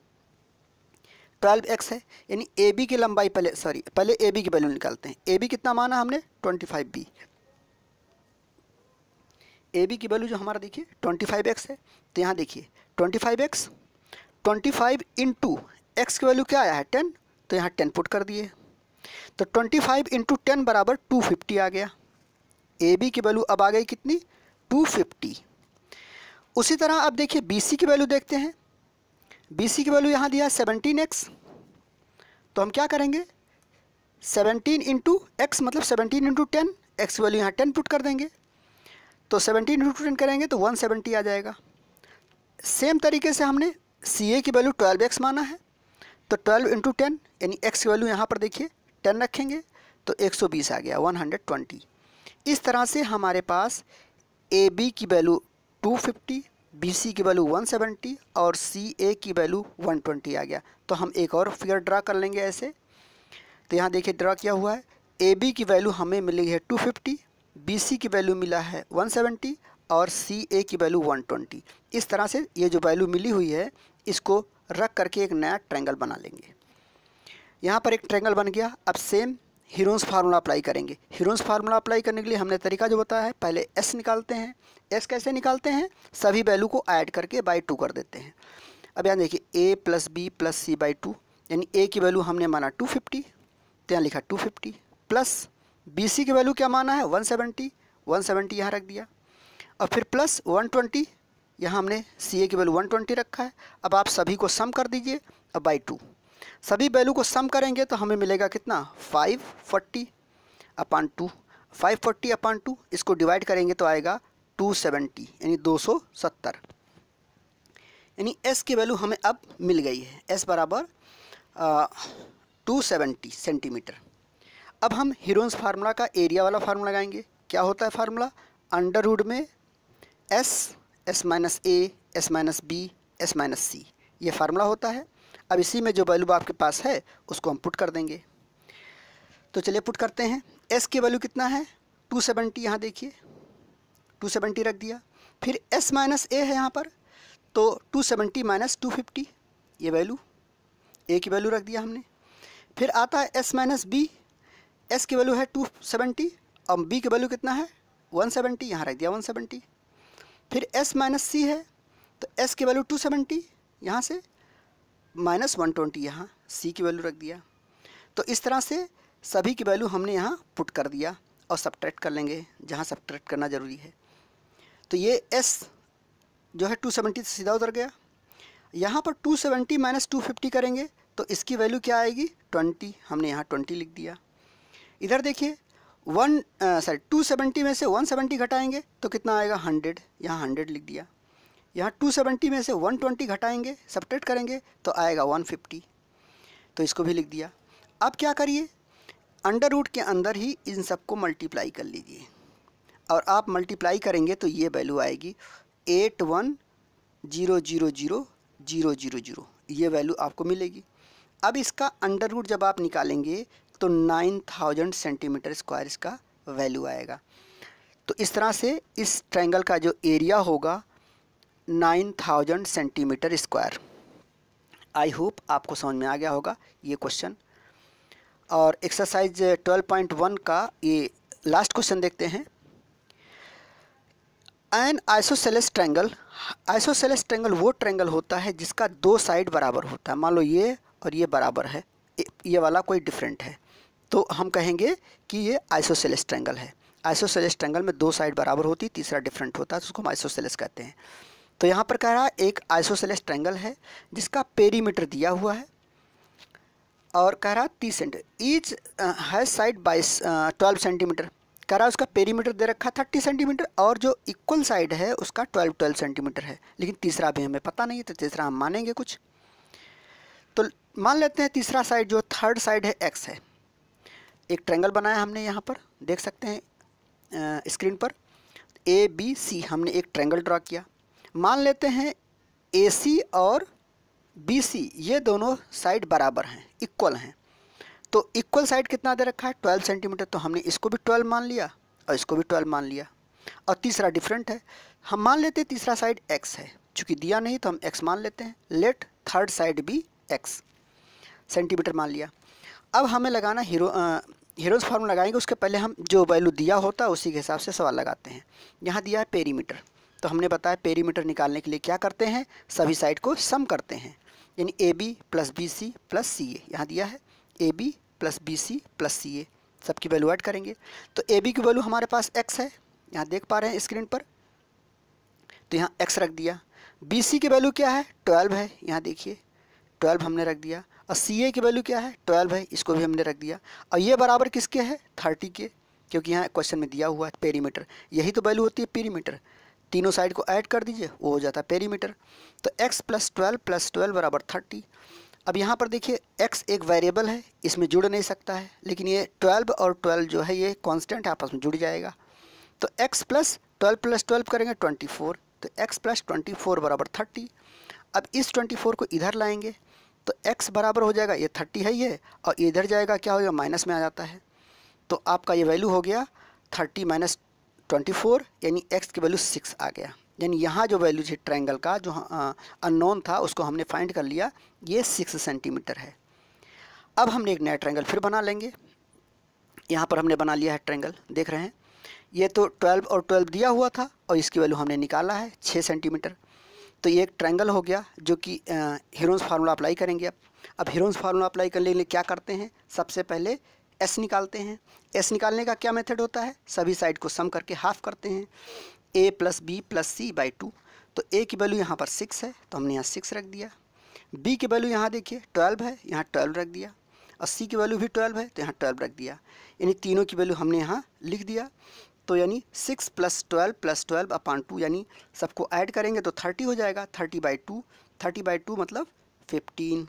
ट्वेल्व एक्स है यानी ए बी की लंबाई पहले सॉरी पहले ए बी की वैल्यू निकालते हैं ए बी कितना माना हमने twenty five B A B की वैल्यू जो हमारा देखिए ट्वेंटी फाइव एक्स है तो यहाँ देखिए twenty five x twenty five into x की वैल्यू क्या आया है टेन तो यहाँ टेन पुट कर दिए तो 25 फाइव इंटू टेन बराबर टू फिफ्टी आ गया ए बी की वैल्यू अब आ गई कितनी टू फिफ्टी उसी तरह अब देखिए बी सी की वैल्यू देखते हैं बी सी की वैल्यू यहाँ दिया सेवनटीन एक्स तो हम क्या करेंगे सेवनटीन इंटू एक्स मतलब seventeen into ten x value यहाँ टेन पुट कर देंगे तो सेवनटीन इंटू टेन करेंगे तो वन सेवेंटी आ जाएगा सेम तरीके से हमने सी ए की वैल्यू ट्वेल्व एक्स माना है तो ट्वेल्व इंटू टेन यानी एक्स की वैल्यू यहाँ पर देखिए टेन रखेंगे तो एक सौ बीस आ गया वन हंड्रेड ट्वेंटी इस तरह से हमारे पास ए बी की value two fifty B C की वैल्यू वन सेवेंटी और सी ए की वैल्यू वन ट्वेंटी आ गया तो हम एक और फिगर ड्रा कर लेंगे ऐसे तो यहाँ देखिए ड्रा किया हुआ है ए बी की वैल्यू हमें मिली है टू फिफ्टी बी सी की वैल्यू मिला है वन सेवेंटी और सी ए की वैल्यू वन ट्वेंटी इस तरह से ये जो वैल्यू मिली हुई है इसको रख करके एक नया ट्रैंगल बना लेंगे यहाँ पर एक ट्रेंगल बन गया अब सेम हीरोन्स फार्मूला अप्लाई करेंगे हीरोन्स फार्मूला अप्लाई करने के लिए हमने तरीका जो बताया है पहले एस निकालते हैं एस कैसे निकालते हैं सभी वैल्यू को ऐड करके बाई टू कर देते हैं अब यहाँ देखिए a plus B plus C by two यानी ए की वैल्यू हमने माना टू फिफ्टी तो यहाँ लिखा two fifty plus B C की वैल्यू क्या माना है वन सेवेंटी वन सेवेंटी यहाँ रख दिया और फिर प्लस वन ट्वेंटी यहाँ हमने सी ए की वैल्यू वन ट्वेंटी रखा है अब आप सभी को सम कर दीजिए और बाई टू सभी वैल्यू को सम करेंगे तो हमें मिलेगा कितना five forty upon two five forty upon two इसको डिवाइड करेंगे तो आएगा टू सेवेंटी यानी दो सौ सत्तर यानी एस की वैल्यू हमें अब मिल गई है एस बराबर टू सेवेंटी सेंटीमीटर अब हम हीरोन्स फार्मूला का एरिया वाला फार्मूला लगाएंगे क्या होता है फार्मूला अंडर रूड में S S minus A S minus B S minus सी ये फार्मूला होता है अब इसी में जो वैल्यू आपके पास है उसको हम पुट कर देंगे तो चलिए पुट करते हैं एस की वैल्यू कितना है टू सेवेंटी यहाँ देखिए टू सेवेंटी रख दिया फिर एस माइनस ए है यहाँ पर तो two seventy minus two fifty ये वैल्यू ए की वैल्यू रख दिया हमने फिर आता है एस माइनस बी एस की वैल्यू है टू सेवेंटी और बी की वैल्यू कितना है वन सेवेंटी यहाँ रख दिया वन सेवेंटी फिर एस माइनस सी है तो एस की वैल्यू टू सेवेंटी यहाँ से माइनस वन ट्वेंटी यहाँ सी की वैल्यू रख दिया तो इस तरह से सभी की वैल्यू हमने यहाँ पुट कर दिया और सब्ट्रैक्ट कर लेंगे जहाँ सब्ट्रैक्ट करना ज़रूरी है तो ये एस जो है टू सेवेंटी से सीधा उतर गया यहाँ पर two seventy minus two fifty करेंगे तो इसकी वैल्यू क्या आएगी ट्वेंटी हमने यहाँ ट्वेंटी लिख दिया इधर देखिए वन सॉरी टू सेवेंटी में से वन सेवेंटी घटाएँगे तो कितना आएगा हंड्रेड यहाँ हंड्रेड लिख दिया यहाँ 270 में से 120 घटाएंगे सपरेट करेंगे तो आएगा 150 तो इसको भी लिख दिया अब क्या करिए अंडर रूट के अंदर ही इन सबको मल्टीप्लाई कर लीजिए और आप मल्टीप्लाई करेंगे तो ये वैल्यू आएगी eight one zero zero zero zero zero zero ये वैल्यू आपको मिलेगी अब इसका अंडर रूट जब आप निकालेंगे तो नाइन थाउजेंड सेंटीमीटर स्क्वायर इसका वैल्यू आएगा तो इस तरह से इस ट्रायंगल का जो एरिया होगा nine thousand centimetre square I hope आपको समझ में आ गया होगा ये क्वेश्चन और एक्सरसाइज ट्वेल्व पॉइंट वन का ये लास्ट क्वेश्चन देखते हैं an isosceles triangle isosceles triangle वो ट्रैंगल होता है जिसका दो साइड बराबर होता है मान लो ये और ये बराबर है ये वाला कोई डिफरेंट है तो हम कहेंगे कि ये आइसोसेलेस ट्रैंगल है आइसोसेलेस ट्रैंगल में दो साइड बराबर होती तीसरा डिफरेंट होता है तो उसको हम आइसोसेलेस कहते हैं तो यहाँ पर कह रहा है एक आइसोसेलेस ट्रैंगल है जिसका पेरीमीटर दिया हुआ है और कह रहा है तीस सेंटीमीटर ईच है साइड बाईस ट्वेल्व सेंटीमीटर कह रहा है उसका पेरीमीटर दे रखा थर्टी सेंटीमीटर और जो इक्वल साइड है उसका ट्वेल्व ट्वेल्व सेंटीमीटर है लेकिन तीसरा भी हमें पता नहीं है तो तीसरा हम मानेंगे कुछ तो मान लेते हैं तीसरा साइड जो थर्ड साइड है एक्स है एक ट्रैंगल बनाया हमने यहाँ पर देख सकते हैं स्क्रीन पर ए बी सी हमने एक ट्रैंगल ड्रा किया मान लेते हैं ए सी और बी सी ये दोनों साइड बराबर हैं इक्वल हैं तो इक्वल साइड कितना दे रखा है ट्वेल्व सेंटीमीटर तो हमने इसको भी ट्वेल्व मान लिया और इसको भी ट्वेल्व मान लिया और तीसरा डिफरेंट है हम मान लेते हैं तीसरा साइड एक्स है चूँकि दिया नहीं तो हम एक्स मान लेते हैं लेट थर्ड साइड भी एक्स सेंटीमीटर मान लिया अब हमें लगाना हीरो हीरोज फॉर्म लगाएंगे उसके पहले हम जो वैल्यू दिया होता है उसी के हिसाब से सवाल लगाते हैं यहाँ दिया है पेरीमीटर तो हमने बताया पेरीमीटर निकालने के लिए क्या करते हैं सभी साइड हाँ। को सम करते हैं यानी A B plus B C plus C A यहाँ दिया है A B plus B C plus C A सबकी वैल्यू ऐड करेंगे तो ए बी की वैल्यू हमारे पास एक्स है यहाँ देख पा रहे हैं स्क्रीन पर तो यहाँ एक्स रख दिया बी सी की वैल्यू क्या है ट्वेल्व है यहाँ देखिए ट्वेल्व हमने रख दिया और सी ए की वैल्यू क्या है ट्वेल्व है इसको भी हमने रख दिया और ये बराबर किसके है थर्टी के क्योंकि यहाँ क्वेश्चन में दिया हुआ है पेरीमीटर यही तो वैल्यू होती है पेरीमीटर तीनों साइड को ऐड कर दीजिए वो हो जाता है पेरीमीटर तो x plus twelve plus twelve बराबर थर्टी अब यहाँ पर देखिए x एक वेरिएबल है इसमें जुड़ नहीं सकता है लेकिन ये ट्वेल्व और ट्वेल्व जो है ये कांस्टेंट आपस में जुड़ जाएगा तो x plus twelve plus twelve करेंगे ट्वेंटी फोर तो x प्लस ट्वेंटी फोर बराबर थर्टी अब इस ट्वेंटी फोर को इधर लाएंगे तो x बराबर हो जाएगा ये थर्टी है ये और इधर जाएगा क्या होगा माइनस में आ जाता है तो आपका ये वैल्यू हो गया थर्टी माइनस ट्वेंटी फोर यानी एक्स की वैल्यू सिक्स आ गया यानी यहाँ जो वैल्यू थी ट्रायंगल का जो अननोन था उसको हमने फाइंड कर लिया ये सिक्स सेंटीमीटर है अब हमने एक नया ट्रायंगल फिर बना लेंगे यहाँ पर हमने बना लिया है ट्रायंगल देख रहे हैं ये तो ट्वेल्व और ट्वेल्व दिया हुआ था और इसकी वैल्यू हमने निकाला है छः सेंटीमीटर तो ये एक ट्रैंगल हो गया जो कि हीरोन्स फार्मूला अप्लाई करेंगे अब अब हिरोन्स फार्मूला अप्लाई करने के लिए क्या करते हैं सबसे पहले एस निकालते हैं एस निकालने का क्या मेथड होता है सभी साइड को सम करके हाफ करते हैं ए plus B plus C by two तो ए की वैल्यू यहाँ पर सिक्स है तो हमने यहाँ सिक्स रख दिया बी की वैल्यू यहाँ देखिए ट्वेल्व है यहाँ ट्वेल्व रख दिया और सी की वैल्यू भी ट्वेल्व है तो यहाँ ट्वेल्व रख दिया यानी तीनों की वैल्यू हमने यहाँ लिख दिया तो यानी six plus twelve plus twelve upon two यानी सबको ऐड करेंगे तो थर्टी हो जाएगा thirty by two thirty by two मतलब फिफ्टीन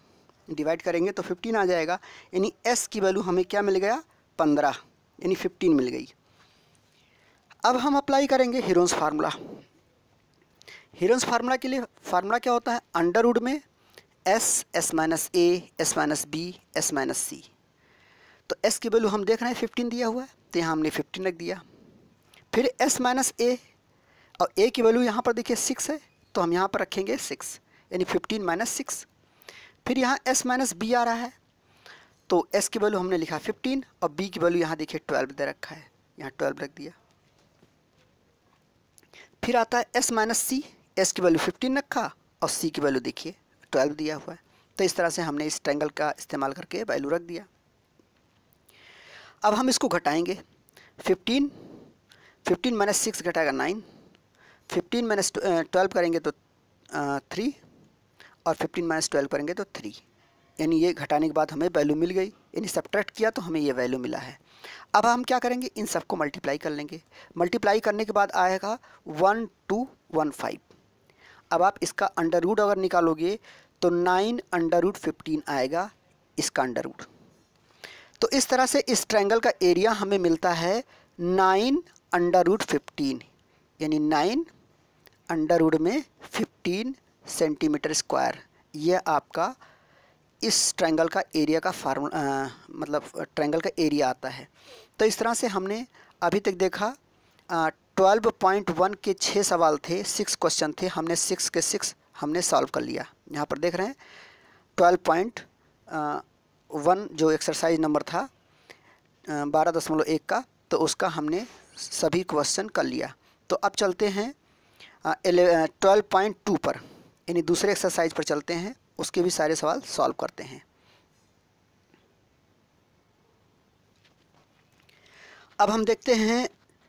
डिवाइड करेंगे तो फिफ्टीन आ जाएगा यानी एस की वैल्यू हमें क्या मिल गया पंद्रह यानी फिफ्टीन मिल गई अब हम अप्लाई करेंगे हीरोन्स फार्मूला हीरोन्स फार्मूला के लिए फार्मूला क्या होता है अंडर में S S minus A S minus B S minus सी तो एस की वैल्यू हम देख रहे हैं फिफ्टीन दिया हुआ है तो यहाँ हमने फिफ्टीन रख दिया फिर एस माइनस ए और ए की वैल्यू यहाँ पर देखिए सिक्स है तो हम यहाँ पर रखेंगे सिक्स यानी फिफ्टीन माइनस सिक्स फिर यहाँ एस माइनस बी आ रहा है तो एस की वैल्यू हमने लिखा फिफ्टीन और बी की वैल्यू यहाँ देखिए ट्वेल्व दे रखा है यहाँ ट्वेल्व रख दिया फिर आता है एस माइनस सी एस की वैल्यू फिफ्टीन रखा और सी की वैल्यू देखिए ट्वेल्व दिया हुआ है तो इस तरह से हमने इस ट्रैंगल का इस्तेमाल करके वैल्यू रख दिया अब हम इसको घटाएंगे फिफ्टीन फिफ्टीन माइनस सिक्स घटाएगा नाइन फिफ्टीन माइनस ट्वेल्व करेंगे तो थ्री और 15 माइनस ट्वेल्व करेंगे तो थ्री यानी ये घटाने के बाद हमें वैल्यू मिल गई यानी सब्ट्रैक्ट किया तो हमें ये वैल्यू मिला है अब हम क्या करेंगे इन सबको मल्टीप्लाई कर लेंगे मल्टीप्लाई करने के बाद आएगा वन टू वन फाइव अब आप इसका अंडर रूट अगर निकालोगे तो नाइन अंडर रूट फिफ्टीन आएगा इसका अंडर रूट तो इस तरह से इस ट्रैंगल का एरिया हमें मिलता है नाइन अंडर रूट फिफ्टीन यानी नाइन अंडर रूट में फिफ्टीन सेंटीमीटर स्क्वायर यह आपका इस ट्रायंगल का एरिया का आ, मतलब ट्रायंगल का एरिया आता है तो इस तरह से हमने अभी तक देखा ट्वेल्व पॉइंट वन के छः सवाल थे सिक्स क्वेश्चन थे हमने सिक्स के सिक्स हमने सॉल्व कर लिया यहाँ पर देख रहे हैं ट्वेल्व पॉइंट वन जो एक्सरसाइज नंबर था बारह दशमलव एक का तो उसका हमने सभी क्वेश्चन कर लिया तो अब चलते हैं ट्वेल्व पॉइंट टू पर यानी दूसरे एक्सरसाइज पर चलते हैं उसके भी सारे सवाल सॉल्व करते हैं अब हम देखते हैं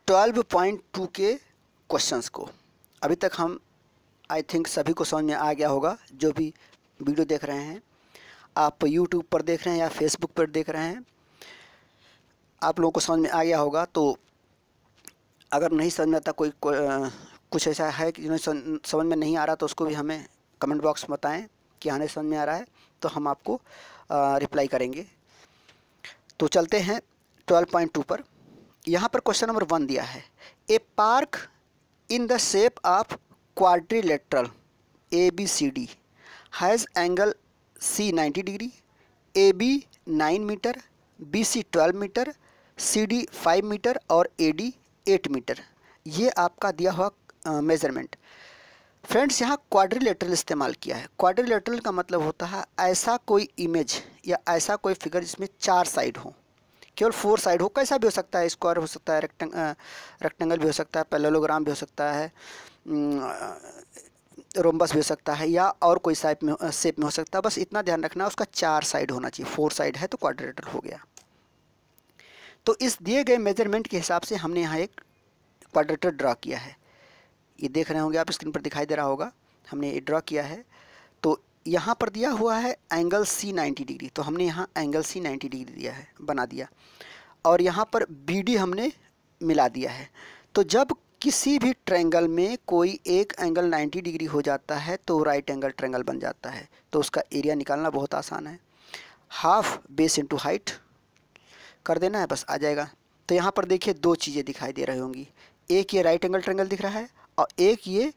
12.2 के क्वेश्चंस को अभी तक हम आई थिंक सभी को समझ में आ गया होगा जो भी वीडियो देख रहे हैं आप यूट्यूब पर देख रहे हैं या फेसबुक पर देख रहे हैं आप लोगों को समझ में आ गया होगा तो अगर नहीं समझ में आता कोई, कोई कुछ ऐसा है कि जिन्हें समझ में नहीं आ रहा तो उसको भी हमें कमेंट बॉक्स में बताएँ कि आने हाँ, समझ में आ रहा है तो हम आपको रिप्लाई करेंगे तो चलते हैं 12.2 पर यहाँ पर क्वेश्चन नंबर वन दिया है a park in the shape of quadrilateral A B C D has angle C 90 degree A B 9 metre B C 12 metre C D 5 metre और ए डी 8 मीटर ये आपका दिया हुआ मेज़रमेंट फ्रेंड्स यहाँ quadrilateral इस्तेमाल किया है क्वाड्रिलेटरल का मतलब होता है ऐसा कोई इमेज या ऐसा कोई फिगर जिसमें चार साइड हो केवल फोर साइड हो कैसा भी हो सकता है स्क्वायर हो सकता है रेक्टेंग रेक्टेंगल भी हो सकता है पेलोलोग्राम भी हो सकता है रोम्बस भी हो सकता है या और कोई साइप में शेप में हो सकता है बस इतना ध्यान रखना उसका चार साइड होना चाहिए फोर साइड है तो क्वाड्रिलेटरल हो गया तो इस दिए गए मेजरमेंट के हिसाब से हमने यहाँ एक क्वाड्रेटर ड्रा किया है ये देख रहे होंगे आप स्क्रीन पर दिखाई दे रहा होगा हमने ये ड्रॉ किया है तो यहाँ पर दिया हुआ है एंगल सी 90 डिग्री तो हमने यहाँ एंगल सी 90 डिग्री दिया है बना दिया और यहाँ पर बी डी हमने मिला दिया है तो जब किसी भी ट्रैंगल में कोई एक एंगल 90 डिग्री हो जाता है तो राइट एंगल ट्रैंगल बन जाता है तो उसका एरिया निकालना बहुत आसान है हाफ बेस इंटू हाइट कर देना है बस आ जाएगा तो यहाँ पर देखिए दो चीज़ें दिखाई दे रही होंगी एक ये राइट एंगल ट्रैंगल दिख रहा है और एक ये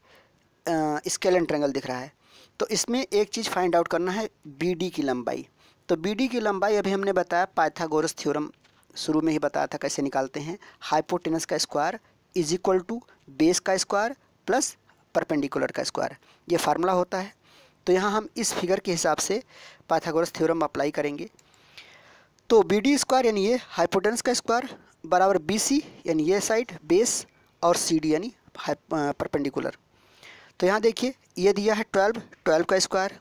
स्केलन ट्रेंगल दिख रहा है तो इसमें एक चीज़ फाइंड आउट करना है बी की लंबाई तो बी की लंबाई अभी हमने बताया पाइथागोरस थ्योरम शुरू में ही बताया था कैसे निकालते हैं हाइपोटेनस का square is equal to base का स्क्वायर प्लस परपेंडिकुलर का स्क्वायर ये फार्मूला होता है तो यहाँ हम इस फिगर के हिसाब से पाइथागोरस थ्योरम अप्लाई करेंगे तो बी डी स्क्वायर यानी ये हाइपोटेनस का स्क्वायर बराबर बी सी यानी ये साइड बेस और सी डी यानी परपेंडिकुलर तो यहाँ देखिए ये दिया है ट्वेल्व ट्वेल्व का स्क्वायर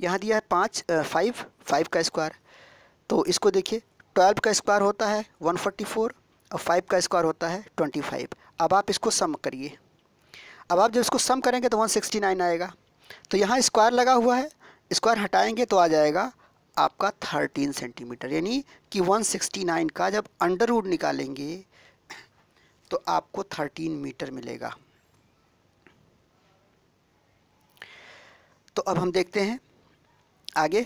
यहाँ दिया है पाँच फाइव फाइव का स्क्वायर तो इसको देखिए ट्वेल्व का स्क्वायर होता है वन फोर्टी फोर और फाइव का स्क्वायर होता है ट्वेंटी फाइव अब आप इसको सम करिए अब आप जब इसको सम करेंगे तो वन सिक्सटी नाइन आएगा तो यहाँ स्क्वायर लगा हुआ है स्क्वायर हटाएंगे तो आ जाएगा आपका थर्टीन सेंटीमीटर यानी कि वन सिक्सटी नाइन का जब अंडर वुड निकालेंगे तो आपको थर्टीन मीटर मिलेगा तो अब हम देखते हैं आगे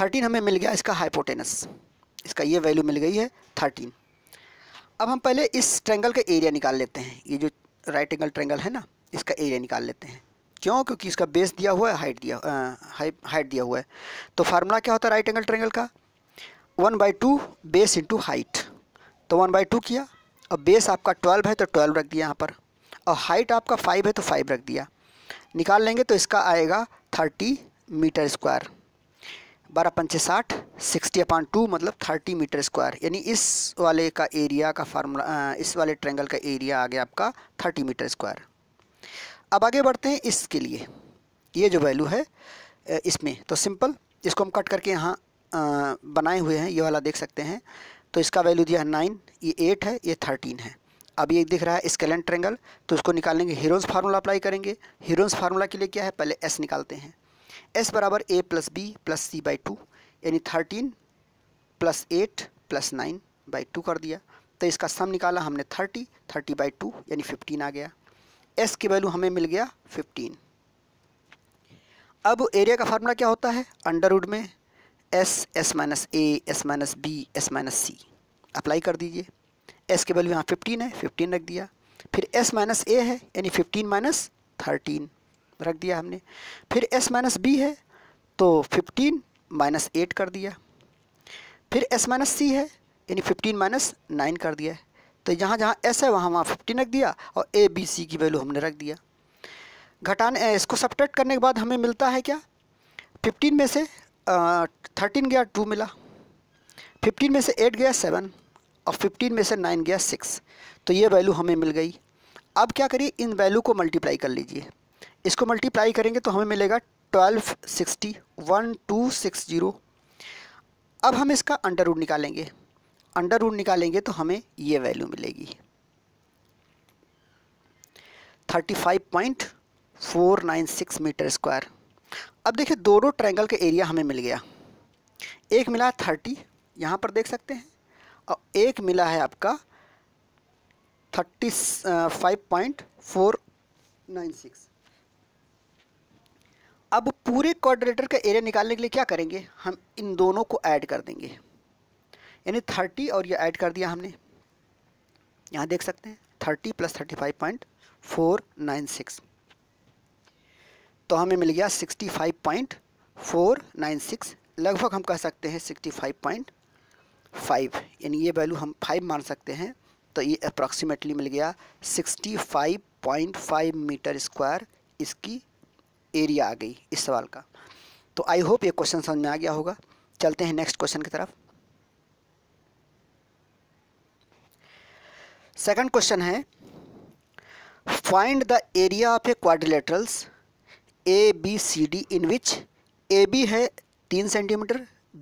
थर्टीन हमें मिल गया इसका हाइपोटेनस इसका ये वैल्यू मिल गई है थर्टीन अब हम पहले इस ट्रेंगल का एरिया निकाल लेते हैं ये जो राइट एंगल ट्रेंगल है ना इसका एरिया निकाल लेते हैं क्यों क्योंकि इसका बेस दिया हुआ है हाइट दिया हाइट हाइट दिया हुआ है तो फार्मूला क्या होता है राइट एंगल ट्रेंगल का one by two base into height तो वन बाई टू किया और बेस आपका ट्वेल्व है तो ट्वेल्व रख दिया यहाँ पर और हाइट आपका फाइव है तो फाइव रख दिया निकाल लेंगे तो इसका आएगा थर्टी मीटर स्क्वायर बारह पंचे साठ सिक्सटी अपॉन टू मतलब थर्टी मीटर स्क्वायर यानी इस वाले का एरिया का फार्मूला इस वाले ट्रेंगल का एरिया आ गया आपका थर्टी मीटर स्क्वायर अब आगे बढ़ते हैं इसके लिए ये जो वैल्यू है इसमें तो सिंपल इसको हम कट करके यहाँ बनाए हुए हैं ये वाला देख सकते हैं तो इसका वैल्यू दिया है नाइन ये एट है ये थर्टीन है अब ये दिख रहा है स्केलेंट ट्रेंगल तो उसको निकालेंगे हीरोन्स हीरोज फार्मूला अप्लाई करेंगे हीरोज फार्मूला के लिए क्या है पहले एस निकालते हैं एस बराबर ए plus B plus C by two यानी thirteen plus eight plus nine by two कर दिया तो इसका सम निकाला हमने थर्टी थर्टी बाई टू यानी फिफ्टीन आ गया एस की वैल्यू हमें मिल गया फिफ्टीन अब एरिया का फार्मूला क्या होता है अंडरवुड में S S minus A S minus B S minus c apply कर दीजिए एस के वैल्यू यहाँ फिफ्टीन है फिफ्टीन रख दिया फिर एस माइनस ए है यानी फिफ्टीन माइनस थर्टीन रख दिया हमने फिर एस माइनस बी है तो फिफ्टीन माइनस एट कर दिया फिर एस माइनस सी है यानी फिफ्टीन माइनस नाइन कर दिया तो जहाँ जहाँ एस है वहाँ वहाँ फिफ्टीन रख दिया और ए बी सी की वैल्यू हमने रख दिया घटाने इसको सब्ट्रैक्ट करने के बाद हमें मिलता है क्या फिफ्टीन में से थर्टीन गया टू मिला फिफ्टीन में से एट गया सेवन और फिफ्टीन में से नाइन गया सिक्स तो ये वैल्यू हमें मिल गई अब क्या करिए इन वैल्यू को मल्टीप्लाई कर लीजिए इसको मल्टीप्लाई करेंगे तो हमें मिलेगा twelve sixty one two six zero अब हम इसका अंडर रूट निकालेंगे अंडर रूट निकालेंगे तो हमें ये वैल्यू मिलेगी thirty five point four nine six metre square अब देखिए दोनों ट्रायंगल का एरिया हमें मिल गया एक मिला है थर्टी यहाँ पर देख सकते हैं और एक मिला है आपका thirty five point four nine six अब पूरे क्वाड्रेटर का एरिया निकालने के लिए क्या करेंगे हम इन दोनों को ऐड कर देंगे यानी थर्टी और ये ऐड कर दिया हमने यहाँ देख सकते हैं thirty plus thirty five point four nine six तो हमें मिल गया 65.496 लगभग हम कह सकते हैं 65.5 यानी ये वैल्यू हम 5 मान सकते हैं तो ये अप्रॉक्सीमेटली मिल गया 65.5 मीटर स्क्वायर इसकी एरिया आ गई इस सवाल का तो आई होप ये क्वेश्चन समझ में आ गया होगा चलते हैं नेक्स्ट क्वेश्चन की तरफ सेकंड क्वेश्चन है find the area of a quadrilaterals A B C D in which A B है तीन सेंटीमीटर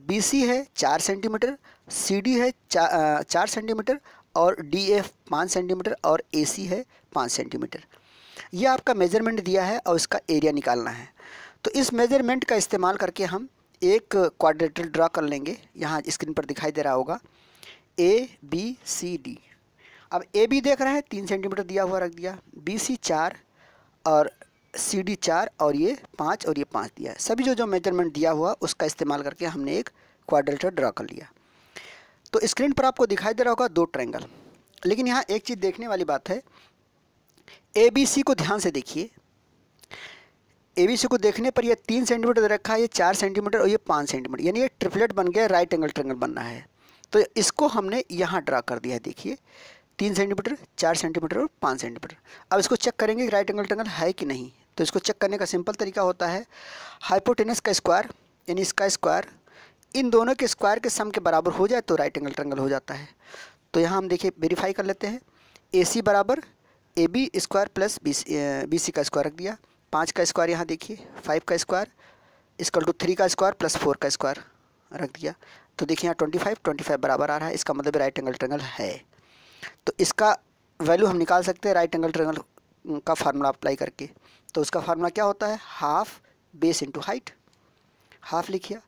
बी सी है चार सेंटीमीटर सी डी है चा, चार सेंटीमीटर और डी एफ पाँच सेंटीमीटर और ए सी है पाँच सेंटीमीटर ये आपका मेजरमेंट दिया है और इसका एरिया निकालना है तो इस मेजरमेंट का इस्तेमाल करके हम एक क्वाड्रेटर ड्रा कर लेंगे यहाँ स्क्रीन पर दिखाई दे रहा होगा ए बी सी डी अब ए बी देख रहे हैं तीन सेंटीमीटर दिया हुआ रख दिया बी सी चार और सी डी चार और ये पाँच और ये पाँच दिया है सभी जो जो मेजरमेंट दिया हुआ उसका इस्तेमाल करके हमने एक क्वाड्रेचर ड्रा कर लिया तो स्क्रीन पर आपको दिखाई दे रहा होगा दो ट्रैंगल लेकिन यहाँ एक चीज़ देखने वाली बात है ए बी सी को ध्यान से देखिए ए बी सी को देखने पर यह तीन सेंटीमीटर दे रखा है ये चार सेंटीमीटर और ये पाँच सेंटीमीटर यानी ये ट्रिपलेट बन गया राइट एंगल ट्रैंगल बनना है तो इसको हमने यहाँ ड्रा कर दिया है देखिए तीन सेंटीमीटर चार सेंटीमीटर और पाँच सेंटीमीटर अब इसको चेक करेंगे राइट एंगल ट्रैंगल है कि नहीं तो इसको चेक करने का सिंपल तरीका होता है हाइपोटेनस का स्क्वायर यानी इसका स्क्वायर इन दोनों के स्क्वायर के सम के बराबर हो जाए तो राइट एंगल ट्रंगल हो जाता है तो यहाँ हम देखिए वेरीफाई कर लेते हैं ए सी बराबर A B square plus B C का स्क्वायर रख दिया पाँच का स्क्वायर यहाँ देखिए फाइव का स्क्वायर इसकल टू थ्री का स्क्वायर प्लस फोर का स्क्वायर रख दिया तो देखिए यहाँ ट्वेंटी फाइव ट्वेंटी फाइव बराबर आ रहा है इसका मतलब राइट एंगल ट्रंगल है तो इसका वैल्यू हम निकाल सकते हैं राइट एंगल ट्रंगल का फार्मूला अप्लाई करके तो उसका फार्मूला क्या होता है half base into height half लिखिया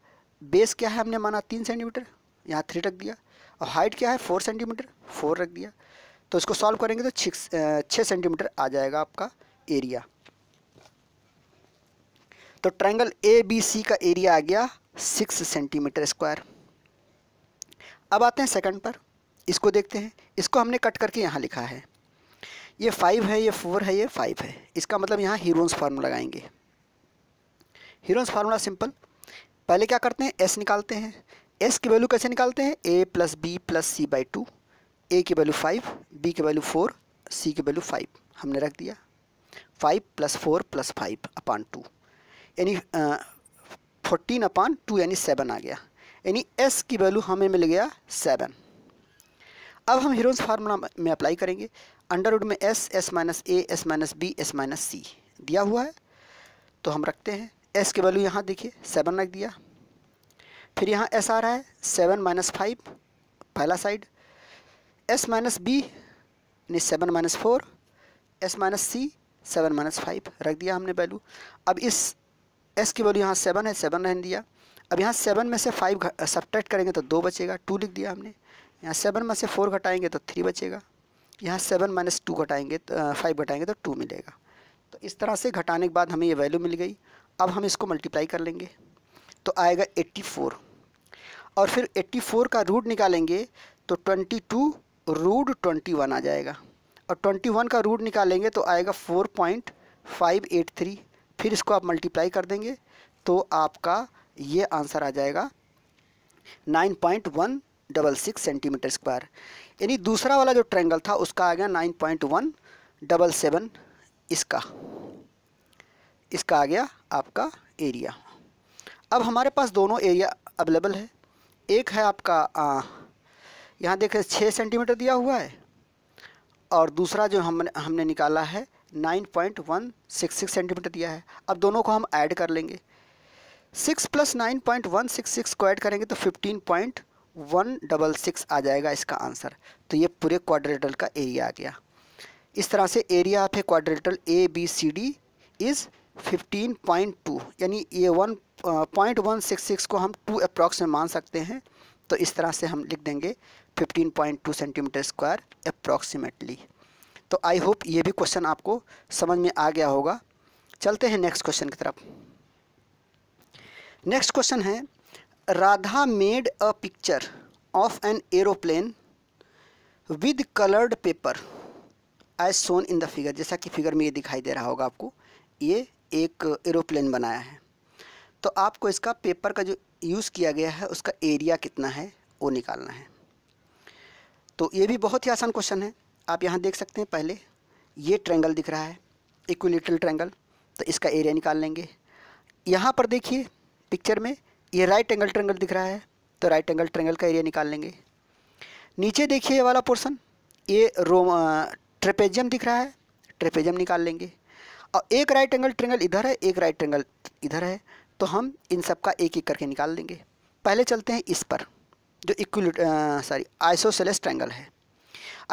बेस क्या है हमने माना तीन सेंटीमीटर यहाँ थ्री रख दिया और हाइट क्या है फोर सेंटीमीटर फोर रख दिया तो इसको सॉल्व करेंगे तो छः सेंटीमीटर आ जाएगा आपका एरिया तो ट्रायंगल ए बी सी का एरिया आ गया सिक्स सेंटीमीटर स्क्वायर अब आते हैं सेकंड पर इसको देखते हैं इसको हमने कट करके यहाँ लिखा है ये फाइव है ये फोर है ये फाइव है इसका मतलब यहाँ हीरोन्स फार्मूला लगाएंगे हीरोन्स फार्मूला सिंपल पहले क्या करते हैं एस निकालते हैं एस की वैल्यू कैसे निकालते हैं ए plus B plus C by two a की वैल्यू फाइव बी की वैल्यू फोर सी की वैल्यू फाइव हमने रख दिया five plus four plus five upon two यानी फोर्टीन अपान टू यानी सेवन आ गया यानी एस की वैल्यू हमें मिल गया सेवन अब हम हीरोन्स फार्मूला में अप्लाई करेंगे अंडर रूट में S S minus A S minus B S minus c दिया हुआ है तो हम रखते हैं एस की वैल्यू यहाँ देखिए सेवन रख दिया फिर यहाँ एस आ रहा है सेवन माइनस फाइव पहला साइड एस माइनस बी यानी seven minus four s minus c seven minus five रख दिया हमने वैल्यू अब इस एस की वैल्यू यहाँ सेवन है सेवन रहने दिया अब यहाँ सेवन में से फाइव सब्ट्रैक्ट करेंगे तो दो बचेगा टू लिख दिया हमने यहाँ सेवन में से फोर घटाएंगे तो थ्री बचेगा यहाँ सेवन माइनस टू घटाएँगे तो फाइव घटाएँगे तो टू मिलेगा तो इस तरह से घटाने के बाद हमें ये वैल्यू मिल गई अब हम इसको मल्टीप्लाई कर लेंगे तो आएगा एट्टी फोर और फिर एट्टी फोर का रूट निकालेंगे तो twenty two root twenty one आ जाएगा और ट्वेंटी वन का रूट निकालेंगे तो आएगा four point five eight three फिर इसको आप मल्टीप्लाई कर देंगे तो आपका ये आंसर आ जाएगा nine point one double six centimetre square यानी दूसरा वाला जो ट्रेंगल था उसका आ गया nine point one double seven इसका इसका आ गया आपका एरिया अब हमारे पास दोनों एरिया अवेलेबल है एक है आपका यहाँ देखें छः सेंटीमीटर दिया हुआ है और दूसरा जो हमने हमने निकाला है nine point one six six centimetre दिया है अब दोनों को हम ऐड कर लेंगे six plus nine point one six six को ऐड करेंगे तो fifteen point one double six आ जाएगा इसका आंसर तो ये पूरे क्वाड्रेटल का एरिया आ गया इस तरह से area of a quadrilateral A B C D is fifteen point two यानी ये one point one six six को हम टू अप्रॉक्स में मान सकते हैं तो इस तरह से हम लिख देंगे fifteen point two centimetre square approximately तो आई होप ये भी क्वेश्चन आपको समझ में आ गया होगा चलते हैं नेक्स्ट क्वेश्चन की तरफ नेक्स्ट क्वेश्चन है Radha made a picture of an aeroplane with coloured paper as shown in the figure जैसा कि फिगर में ये दिखाई दे रहा होगा आपको ये एक एरोप्लेन बनाया है तो आपको इसका पेपर का जो यूज़ किया गया है उसका एरिया कितना है वो निकालना है तो ये भी बहुत ही आसान क्वेश्चन है आप यहाँ देख सकते हैं पहले ये ट्रेंगल दिख रहा है इक्विलेटरल ट्रेंगल तो इसका एरिया निकाल लेंगे यहाँ पर देखिए पिक्चर में ये राइट एंगल ट्रेंगल दिख रहा है तो राइट एंगल ट्रेंगल का एरिया निकाल लेंगे नीचे देखिए ये वाला पोर्सन ये रो ट्रेपेजियम दिख रहा है ट्रेपेजियम निकाल लेंगे और एक राइट एंगल ट्रेंगल इधर है एक राइट एंगल इधर है तो हम इन सब का एक एक करके निकाल देंगे पहले चलते हैं इस पर जो इक्वल सॉरी आइसोसेलेस ट्रेंगल है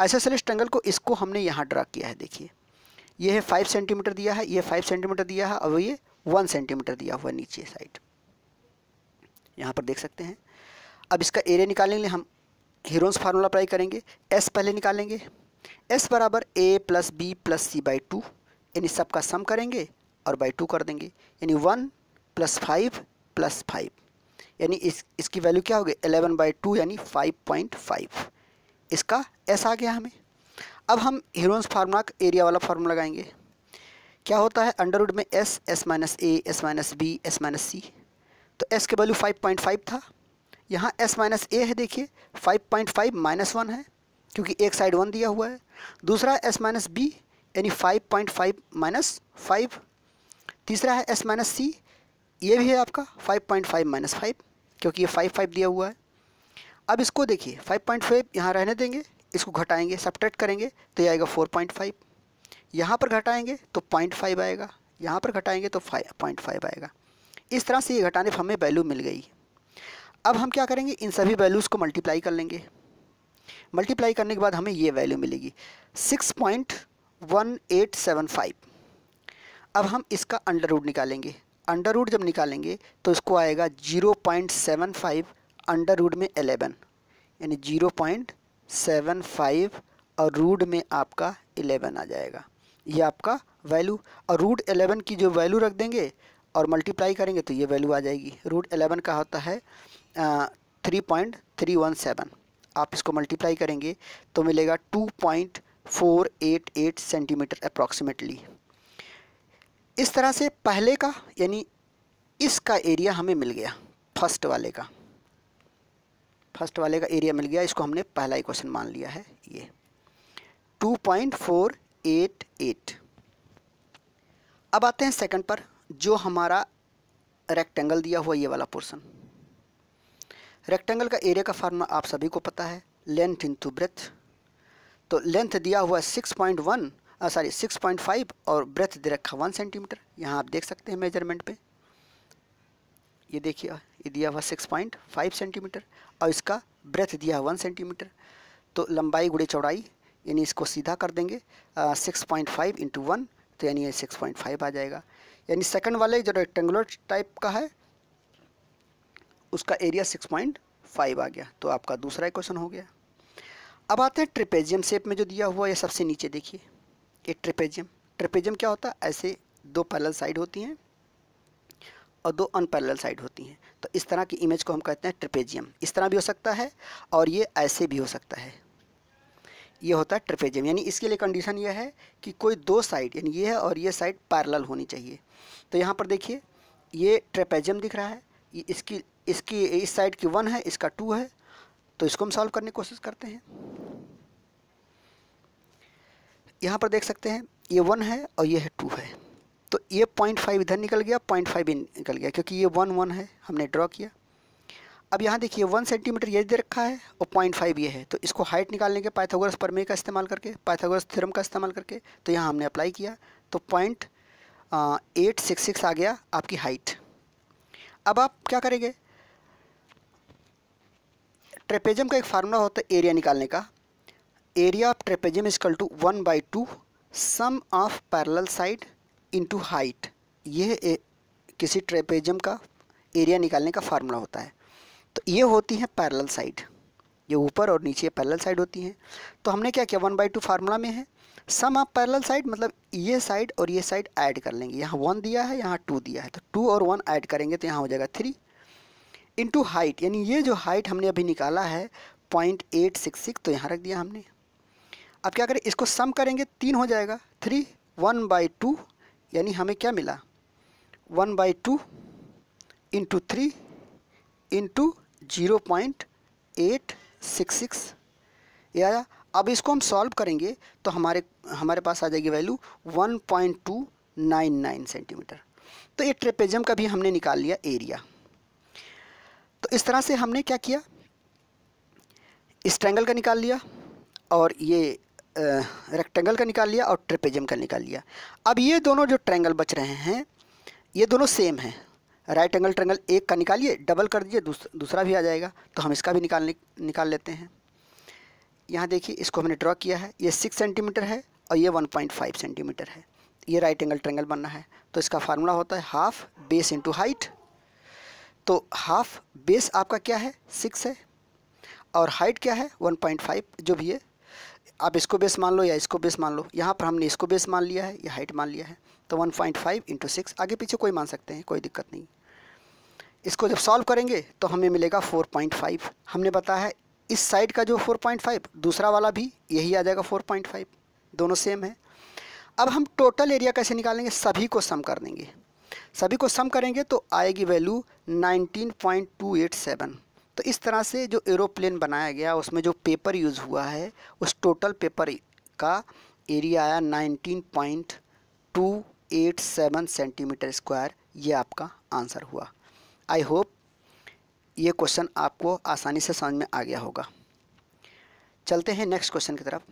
आइसोसेलेस ट्रेंगल को इसको हमने यहाँ ड्रा किया है देखिए ये है फाइव सेंटीमीटर दिया है ये फाइव सेंटीमीटर दिया है और ये वन सेंटीमीटर दिया हुआ नीचे साइड यहाँ पर देख सकते हैं अब इसका एरिया निकालने के लिए हम हीरोन्स फार्मूला अप्लाई करेंगे एस पहले निकालेंगे एस बराबर ए plus B plus C by two यानी सबका सम करेंगे और बाई टू कर देंगे यानी one plus five plus five यानी इस इसकी वैल्यू क्या होगी एलेवन बाई टू यानी फाइव पॉइंट फाइव इसका एस आ गया हमें अब हम हीरोन्स फार्मूला का एरिया वाला फार्मूला लगाएंगे क्या होता है अंडरवुड में S S minus A S minus B S minus सी तो एस के वैल्यू 5.5 था यहाँ एस माइनस ए है देखिए 5.5 पॉइंट फाइव माइनस वन है क्योंकि एक साइड वन दिया हुआ है दूसरा है एस माइनस बी यानी 5.5 पॉइंट फाइव माइनस फाइव तीसरा है एस माइनस सी ये भी है आपका 5.5 पॉइंट फाइव माइनस फाइव क्योंकि ये 5.5 दिया हुआ है अब इसको देखिए 5.5 पॉइंट फाइव यहाँ रहने देंगे इसको घटाएंगे सब्ट्रैक्ट करेंगे तो ये आएगा 4.5 पॉइंट फाइव यहाँ पर घटाएंगे तो पॉइंट फाइव आएगा यहाँ पर घटाएंगे तो फाइव पॉइंट फाइव आएगा इस तरह से ये घटाने पर हमें वैल्यू मिल गई अब हम क्या करेंगे इन सभी वैल्यूज़ को मल्टीप्लाई कर लेंगे मल्टीप्लाई करने के बाद हमें ये वैल्यू मिलेगी six point one eight seven five अब हम इसका अंडर रूट निकालेंगे अंडर रूट जब निकालेंगे तो इसको आएगा zero point seven five under root में एलेवन यानी जीरो पॉइंट सेवन फाइव और रूट में आपका एलेवन आ जाएगा ये आपका वैल्यू और रूट एलेवन की जो वैल्यू रख देंगे और मल्टीप्लाई करेंगे तो ये वैल्यू आ जाएगी रूट एलेवन का होता है three point three one seven आप इसको मल्टीप्लाई करेंगे तो मिलेगा two point four eight eight centimetre approximately इस तरह से पहले का यानी इसका एरिया हमें मिल गया फर्स्ट वाले का फर्स्ट वाले का एरिया मिल गया इसको हमने पहला ही क्वेश्चन मान लिया है ये two point four eight eight अब आते हैं सेकंड पर जो हमारा रेक्टेंगल दिया हुआ ये वाला पोर्सन रेक्टेंगल का एरिया का फार्मूला आप सभी को पता है लेंथ इन टू ब्रेथ तो लेंथ दिया हुआ six point one sorry six point five और ब्रेथ दे रखा वन सेंटीमीटर यहाँ आप देख सकते हैं मेजरमेंट पे ये देखिए ये दिया हुआ सिक्स पॉइंट फाइव सेंटीमीटर और इसका ब्रेथ दिया हुआ वन सेंटीमीटर तो लंबाई गुड़े चौड़ाई यानी इसको सीधा कर देंगे six point five into one तो यानी ये सिक्स पॉइंट फाइव आ जाएगा यानी सेकंड वाले जो रेक्टेंगुलर टाइप का है उसका एरिया सिक्स पॉइंट फाइव आ गया तो आपका दूसरा क्वेश्चन हो गया अब आते हैं ट्रिपेजियम शेप में जो दिया हुआ ये सबसे नीचे देखिए ये ट्रिपेजियम ट्रिपेजियम क्या होता है ऐसे दो पैरल साइड होती हैं और दो अनपैरल साइड होती हैं तो इस तरह की इमेज को हम कहते हैं ट्रिपेजियम इस तरह भी हो सकता है और ये ऐसे भी हो सकता है ये होता है ट्रिपेजियम यानी इसके लिए कंडीशन ये है कि कोई दो साइड यानी ये है और ये साइड पैरल होनी चाहिए तो यहाँ पर देखिए ये ट्रेपेजियम दिख रहा है इसकी इसकी इस साइड की वन है इसका टू है तो इसको हम सॉल्व करने की कोशिश करते हैं यहाँ पर देख सकते हैं ये वन है और ये है टू है तो ये पॉइंट फाइव इधर निकल गया पॉइंट फाइव निकल गया क्योंकि ये वन वन है हमने ड्रॉ किया अब यहाँ देखिए वन सेंटीमीटर ये दे रखा है और पॉइंट फाइव ये है तो इसको हाइट निकालने के पाइथागोरस परमे का इस्तेमाल करके पाइथागोरस थ्योरम का इस्तेमाल करके तो यहाँ हमने अप्लाई किया तो पॉइंट एट सिक्स सिक्स आ गया आपकी हाइट अब आप क्या करेंगे ट्रेपेजम का एक फार्मूला होता है एरिया निकालने का area of trapezium equal to one by two sum of parallel side into height यह किसी ट्रेपेजम का एरिया निकालने का फार्मूला होता है तो ये होती है पैरल साइड ये ऊपर और नीचे पैरल साइड होती हैं तो हमने क्या किया वन बाई टू फार्मूला में है सम आप पैरल साइड मतलब ये साइड और ये साइड ऐड कर लेंगे यहाँ वन दिया है यहाँ टू दिया है तो टू और वन ऐड करेंगे तो यहाँ हो जाएगा थ्री इंटू हाइट यानी ये जो हाइट हमने अभी निकाला है पॉइंट एट सिक्स सिक्स तो यहाँ रख दिया हमने अब क्या करें इसको सम करेंगे तीन हो जाएगा थ्री वन बाई टू यानी हमें क्या मिला one by two into three into zero point eight six six ये आया अब इसको हम सॉल्व करेंगे तो हमारे हमारे पास आ जाएगी वैल्यू 1.299 सेंटीमीटर तो ये ट्रेपेजम का भी हमने निकाल लिया एरिया तो इस तरह से हमने क्या किया इस ट्रैंगल का निकाल लिया और ये रेक्टेंगल का निकाल लिया और ट्रेपेजम का निकाल लिया अब ये दोनों जो ट्रैंगल बच रहे हैं ये दोनों सेम हैं राइट एंगल ट्रैंगल एक का निकालिए डबल कर दीजिए दूसरा भी आ जाएगा तो हम इसका भी निकाल निकाल लेते हैं यहाँ देखिए इसको हमने ड्रॉ किया है ये सिक्स सेंटीमीटर है और ये वन पॉइंट फाइव सेंटीमीटर है ये राइट एंगल ट्रेंगल बनना है तो इसका फार्मूला होता है हाफ बेस इंटू हाइट तो हाफ बेस आपका क्या है सिक्स है और हाइट क्या है वन पॉइंट फाइव जो भी है आप इसको बेस मान लो या इसको बेस मान लो यहाँ पर हमने इसको बेस मान लिया है या हाइट मान लिया है तो one point five into six आगे पीछे कोई मान सकते हैं कोई दिक्कत नहीं इसको जब सॉल्व करेंगे तो हमें मिलेगा फोर पॉइंट फाइव हमने बताया है इस साइड का जो 4.5 दूसरा वाला भी यही आ जाएगा 4.5 दोनों सेम है अब हम टोटल एरिया कैसे निकालेंगे सभी को सम कर देंगे सभी को सम करेंगे तो आएगी वैल्यू 19.287 तो इस तरह से जो एरोप्लेन बनाया गया उसमें जो पेपर यूज़ हुआ है उस टोटल पेपर का एरिया आया 19.287 सेंटीमीटर स्क्वायर ये आपका आंसर हुआ आई होप ये क्वेश्चन आपको आसानी से समझ में आ गया होगा चलते हैं नेक्स्ट क्वेश्चन की तरफ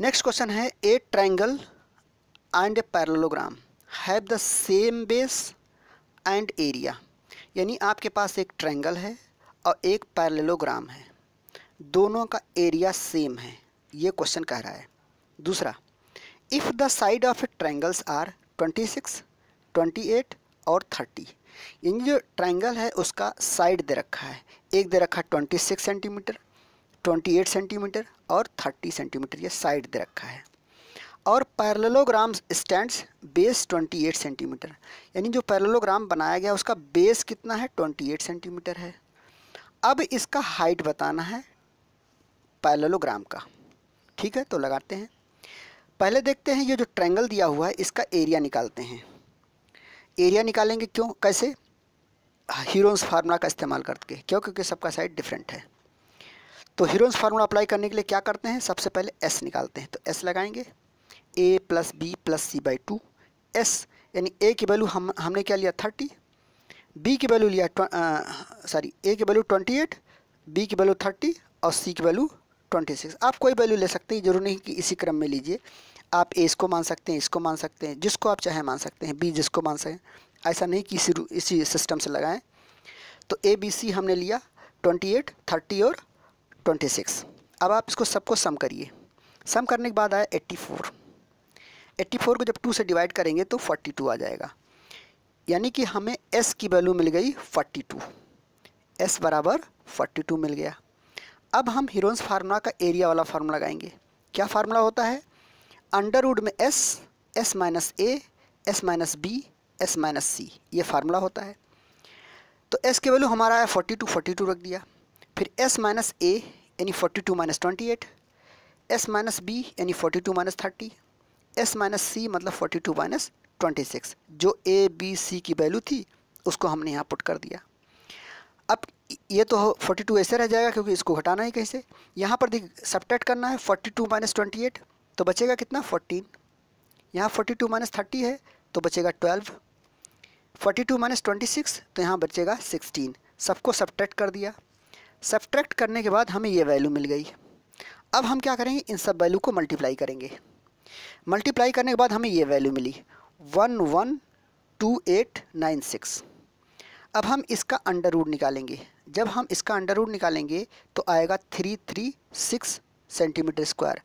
नेक्स्ट क्वेश्चन है a triangle and a parallelogram have the same base and area यानी आपके पास एक ट्राइंगल है और एक पैरलोग्राम है दोनों का एरिया सेम है ये क्वेश्चन कह रहा है दूसरा if the side of triangles are 26, 28 और थर्टी इन जो ट्राइंगल है उसका साइड दे रखा है एक दे रखा है twenty six centimetre twenty eight centimetre और थर्टी सेंटीमीटर ये साइड दे रखा है और पैरलोग्राम स्टैंड्स बेस 28 सेंटीमीटर यानी जो पैरलोग्राम बनाया गया उसका बेस कितना है 28 सेंटीमीटर है अब इसका हाइट बताना है पैरलोग्राम का ठीक है तो लगाते हैं पहले देखते हैं ये जो ट्रैंगल दिया हुआ है इसका एरिया निकालते हैं एरिया निकालेंगे क्यों कैसे हीरोन्स फार्मूला का इस्तेमाल करके क्यों क्योंकि सबका साइड डिफरेंट है तो हीरोन्स फार्मूला अप्लाई करने के लिए क्या करते हैं सबसे पहले एस निकालते हैं तो एस लगाएंगे A plus B plus C by two S यानी ए की वैल्यू हम हमने क्या लिया थर्टी बी की वैल्यू लिया सॉरी ए की वैल्यू ट्वेंटी एट बी की वैल्यू थर्टी और सी की वैल्यू ट्वेंटी सिक्स आप कोई वैल्यू ले सकते हैं जरूर नहीं कि इसी क्रम में लीजिए आप ए इसको मान सकते हैं इसको मान सकते हैं जिसको आप चाहे मान सकते हैं बी जिसको मान सकें ऐसा नहीं कि इसी इसी सिस्टम से लगाएं तो ए बी सी हमने लिया ट्वेंटी एट थर्टी और ट्वेंटी सिक्स अब आप इसको सबको सम करिए सम करने के बाद आया एट्टी फोर एट्टी फोर को जब टू से डिवाइड करेंगे तो फोर्टी टू आ जाएगा यानी कि हमें एस की वैल्यू मिल गई फोर्टी टू एस बराबर फोर्टी टू मिल गया अब हम हीरोन्स फार्मूला का एरिया वाला फार्मूला लगाएंगे क्या फार्मूला होता है अंडरवुड में S S minus A S minus B S minus सी ये फार्मूला होता है तो एस के वैल्यू हमारा आया फोर्टी टू फोर्टी टू रख दिया फिर एस माइनस ए यानी forty two minus twenty eight S minus B यानी forty two minus thirty S minus C मतलब forty two minus twenty six जो ए बी सी की वैल्यू थी उसको हमने यहाँ पुट कर दिया अब ये तो फोर्टी टू ऐसे रह जाएगा क्योंकि इसको घटाना ही कैसे यहाँ पर देख सब्ट्रैक्ट करना है forty two minus twenty eight तो बचेगा कितना फोर्टीन यहाँ फोर्टी टू माइनस थर्टी है तो बचेगा twelve forty two minus twenty six तो यहाँ बचेगा सिक्सटीन सबको सब्ट्रैक्ट कर दिया सब्ट्रैक्ट करने के बाद हमें ये वैल्यू मिल गई अब हम क्या करेंगे इन सब वैल्यू को मल्टीप्लाई करेंगे मल्टीप्लाई करने के बाद हमें ये वैल्यू मिली one one two eight nine six अब हम इसका अंडर रूट निकालेंगे जब हम इसका अंडर रूट निकालेंगे तो आएगा three three six centimetre square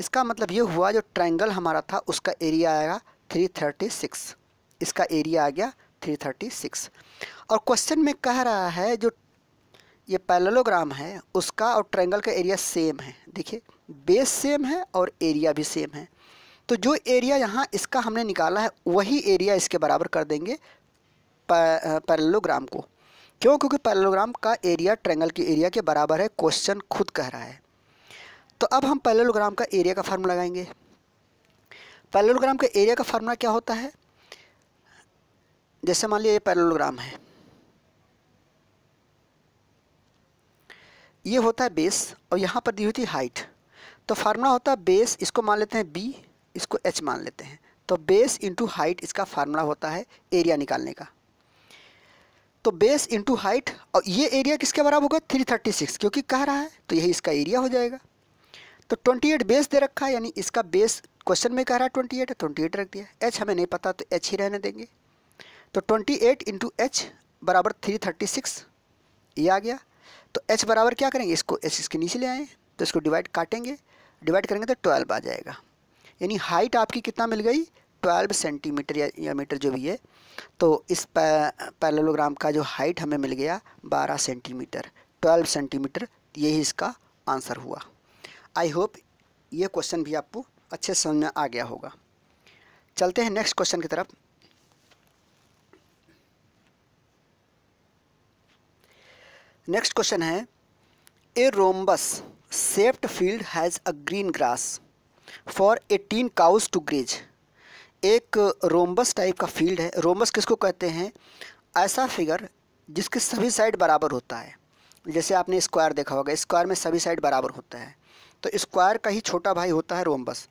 इसका मतलब ये हुआ जो ट्रायंगल हमारा था उसका एरिया आएगा 336 इसका एरिया आ गया 336 और क्वेश्चन में कह रहा है जो ये पैलोग्राम है उसका और ट्रायंगल का एरिया सेम है देखिए बेस सेम है और एरिया भी सेम है तो जो एरिया यहाँ इसका हमने निकाला है वही एरिया इसके बराबर कर देंगे पैरेललोग्राम को क्यों क्योंकि पैरलोग्राम का एरिया ट्रेंगल के एरिया के बराबर है क्वेश्चन खुद कह रहा है तो अब हम पैलोग्राम का एरिया का फार्मूला लगाएंगे पैलोग्राम का एरिया का फार्मूला क्या होता है जैसे मान लिया ये पैलोग्राम है ये होता है बेस और यहाँ पर दी होती है हाइट तो फार्मूला होता है बेस इसको मान लेते हैं बी इसको एच मान लेते हैं तो बेस इंटू हाइट इसका फार्मूला होता है एरिया निकालने का तो बेस इंटू हाइट और ये एरिया किसके बराबर होगा 336 क्योंकि कह रहा है तो यही इसका एरिया हो जाएगा तो 28 बेस दे रखा है यानी इसका बेस क्वेश्चन में कह रहा है ट्वेंटी एट ट्वेंटी एट रख दिया एच हमें नहीं पता तो एच ही रहने देंगे तो ट्वेंटी एट इंटू एच बराबर थ्री थर्टी सिक्स ये आ गया तो एच बराबर क्या करेंगे इसको एच इसके नीचे ले आए तो इसको डिवाइड काटेंगे डिवाइड करेंगे तो ट्वेल्व आ जाएगा यानी हाइट आपकी कितना मिल गई ट्वेल्व सेंटीमीटर या, या मीटर जो भी है तो इस पैरेलोग्राम का जो हाइट हमें मिल गया बारह सेंटीमीटर ट्वेल्व सेंटीमीटर यही इसका आंसर हुआ आई होप ये क्वेश्चन भी आपको अच्छे समझ में आ गया होगा चलते हैं नेक्स्ट क्वेश्चन की तरफ नेक्स्ट क्वेश्चन है a rhombus shaped field has a green grass for eighteen cows to graze एक रोम्बस टाइप का फील्ड है रोम्बस किसको कहते हैं ऐसा फिगर जिसके सभी साइड बराबर होता है जैसे आपने स्क्वायर देखा होगा स्क्वायर में सभी साइड बराबर होता है तो स्क्वायर का ही छोटा भाई होता है रोमबस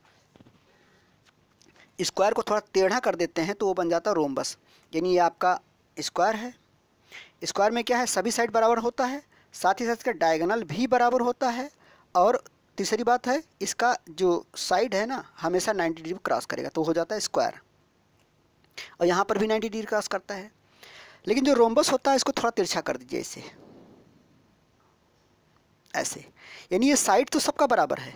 स्क्वायर को थोड़ा टेढ़ा कर देते हैं तो वो बन जाता है रोमबस यानी ये आपका स्क्वायर है स्क्वायर में क्या है सभी साइड बराबर होता है साथ ही साथ इसका डायगनल भी बराबर होता है और तीसरी बात है इसका जो साइड है ना हमेशा 90 डिग्री क्रॉस करेगा तो हो जाता है स्क्वायर और यहाँ पर भी 90 डिग्री क्रॉस करता है लेकिन जो रोमबस होता है इसको थोड़ा तिरछा कर दीजिए इसे ऐसे यानी ये साइड तो सबका बराबर है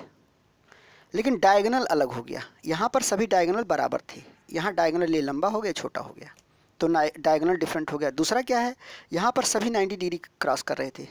लेकिन डायगनल अलग हो गया यहाँ पर सभी डायगनल बराबर थे यहाँ डायगनल ये लंबा हो गया छोटा हो गया तो डायगनल डिफरेंट हो गया दूसरा क्या है यहाँ पर सभी 90 डिग्री क्रॉस कर रहे थे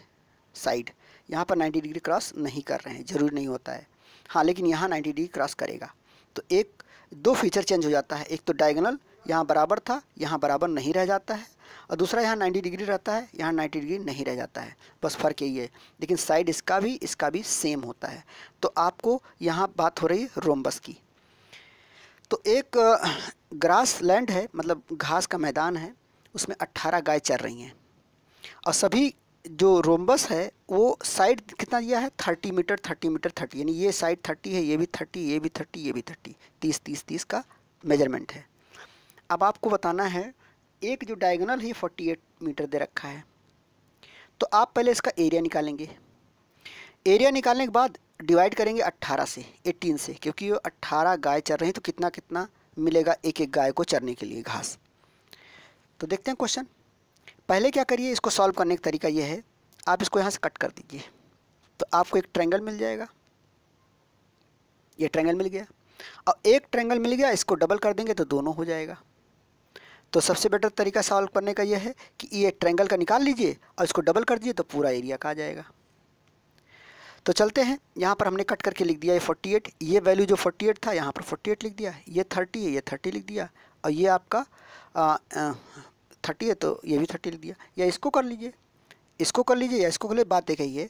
साइड यहाँ पर 90 डिग्री क्रॉस नहीं कर रहे हैं ज़रूरी नहीं होता है हाँ लेकिन यहाँ 90 डिग्री क्रॉस करेगा तो एक दो फीचर चेंज हो जाता है एक तो डायगनल यहाँ बराबर था यहाँ बराबर नहीं रह जाता है और दूसरा यहाँ 90 डिग्री रहता है यहाँ 90 डिग्री नहीं रह जाता है बस फ़र्क यही है लेकिन साइड इसका भी इसका भी सेम होता है तो आपको यहाँ बात हो रही है रोमबस की तो एक ग्रास लैंड है मतलब घास का मैदान है उसमें 18 गाय चर रही हैं और सभी जो रोमबस है वो साइड कितना दिया है 30 मीटर 30 मीटर 30 यानी ये साइड 30 है ये भी 30 ये भी 30 ये भी 30 30 30 30 का मेजरमेंट है अब आपको बताना है एक जो डायगोनल है फोर्टी एट मीटर दे रखा है तो आप पहले इसका एरिया निकालेंगे एरिया निकालने के बाद डिवाइड करेंगे 18 से 18 से क्योंकि वो 18 गाय चर रहे हैं तो कितना कितना मिलेगा एक एक गाय को चरने के लिए घास तो देखते हैं क्वेश्चन पहले क्या करिए इसको सॉल्व करने का तरीका यह है आप इसको यहाँ से कट कर दीजिए तो आपको एक ट्रैंगल मिल जाएगा ये ट्रैंगल मिल गया और एक ट्रैंगल मिल गया इसको डबल कर देंगे तो दोनों हो जाएगा तो सबसे बेटर तरीका सॉल्व करने का यह है कि ये ट्रैंगल का निकाल लीजिए और इसको डबल कर दीजिए तो पूरा एरिया का आ जाएगा तो चलते हैं यहाँ पर हमने कट करके लिख दिया ये 48 ये वैल्यू जो 48 था यहाँ पर 48 लिख दिया ये 30 है ये 30 लिख दिया और ये आपका थर्टी है तो ये भी थर्टी लिख दिया या इसको कर लीजिए इसको कर लीजिए या इसको कर लीजिए बात एक ये है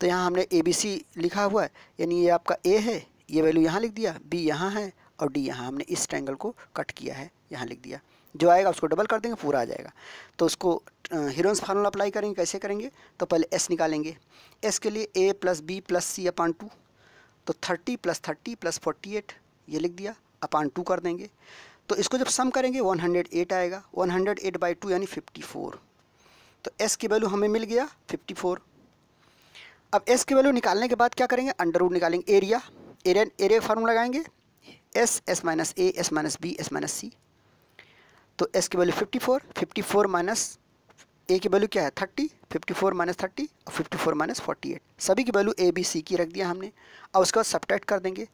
तो यहाँ हमने ए बी सी लिखा हुआ है यानी ये आपका ए है ये वैल्यू यहाँ लिख दिया बी यहाँ है और डी यहाँ हमने इस ट्रैंगल को कट किया है यहाँ लिख दिया जो आएगा उसको डबल कर देंगे पूरा आ जाएगा तो उसको हीरोइंस फार्मूला अप्लाई करेंगे कैसे करेंगे तो पहले एस निकालेंगे एस के लिए A plus B plus C upon two तो thirty plus thirty plus forty eight ये लिख दिया अपान टू कर देंगे तो इसको जब सम करेंगे वन हंड्रेड एट आएगा one hundred eight by two यानी फिफ्टी फोर तो एस की वैल्यू हमें मिल गया फिफ्टी फोर अब एस की वैल्यू निकालने के बाद क्या करेंगे अंडर रूट निकालेंगे एरिया एरिया एरिया फार्मूला लगाएंगे S S minus A S minus B S minus सी तो एस की वैल्यू 54 54 माइनस ए की वैल्यू क्या है 30 54 माइनस थर्टी और 54 माइनस फोर्टी सभी की वैल्यू ए बी सी की रख दिया हमने और उसके बाद सब्ट्रैक्ट कर देंगे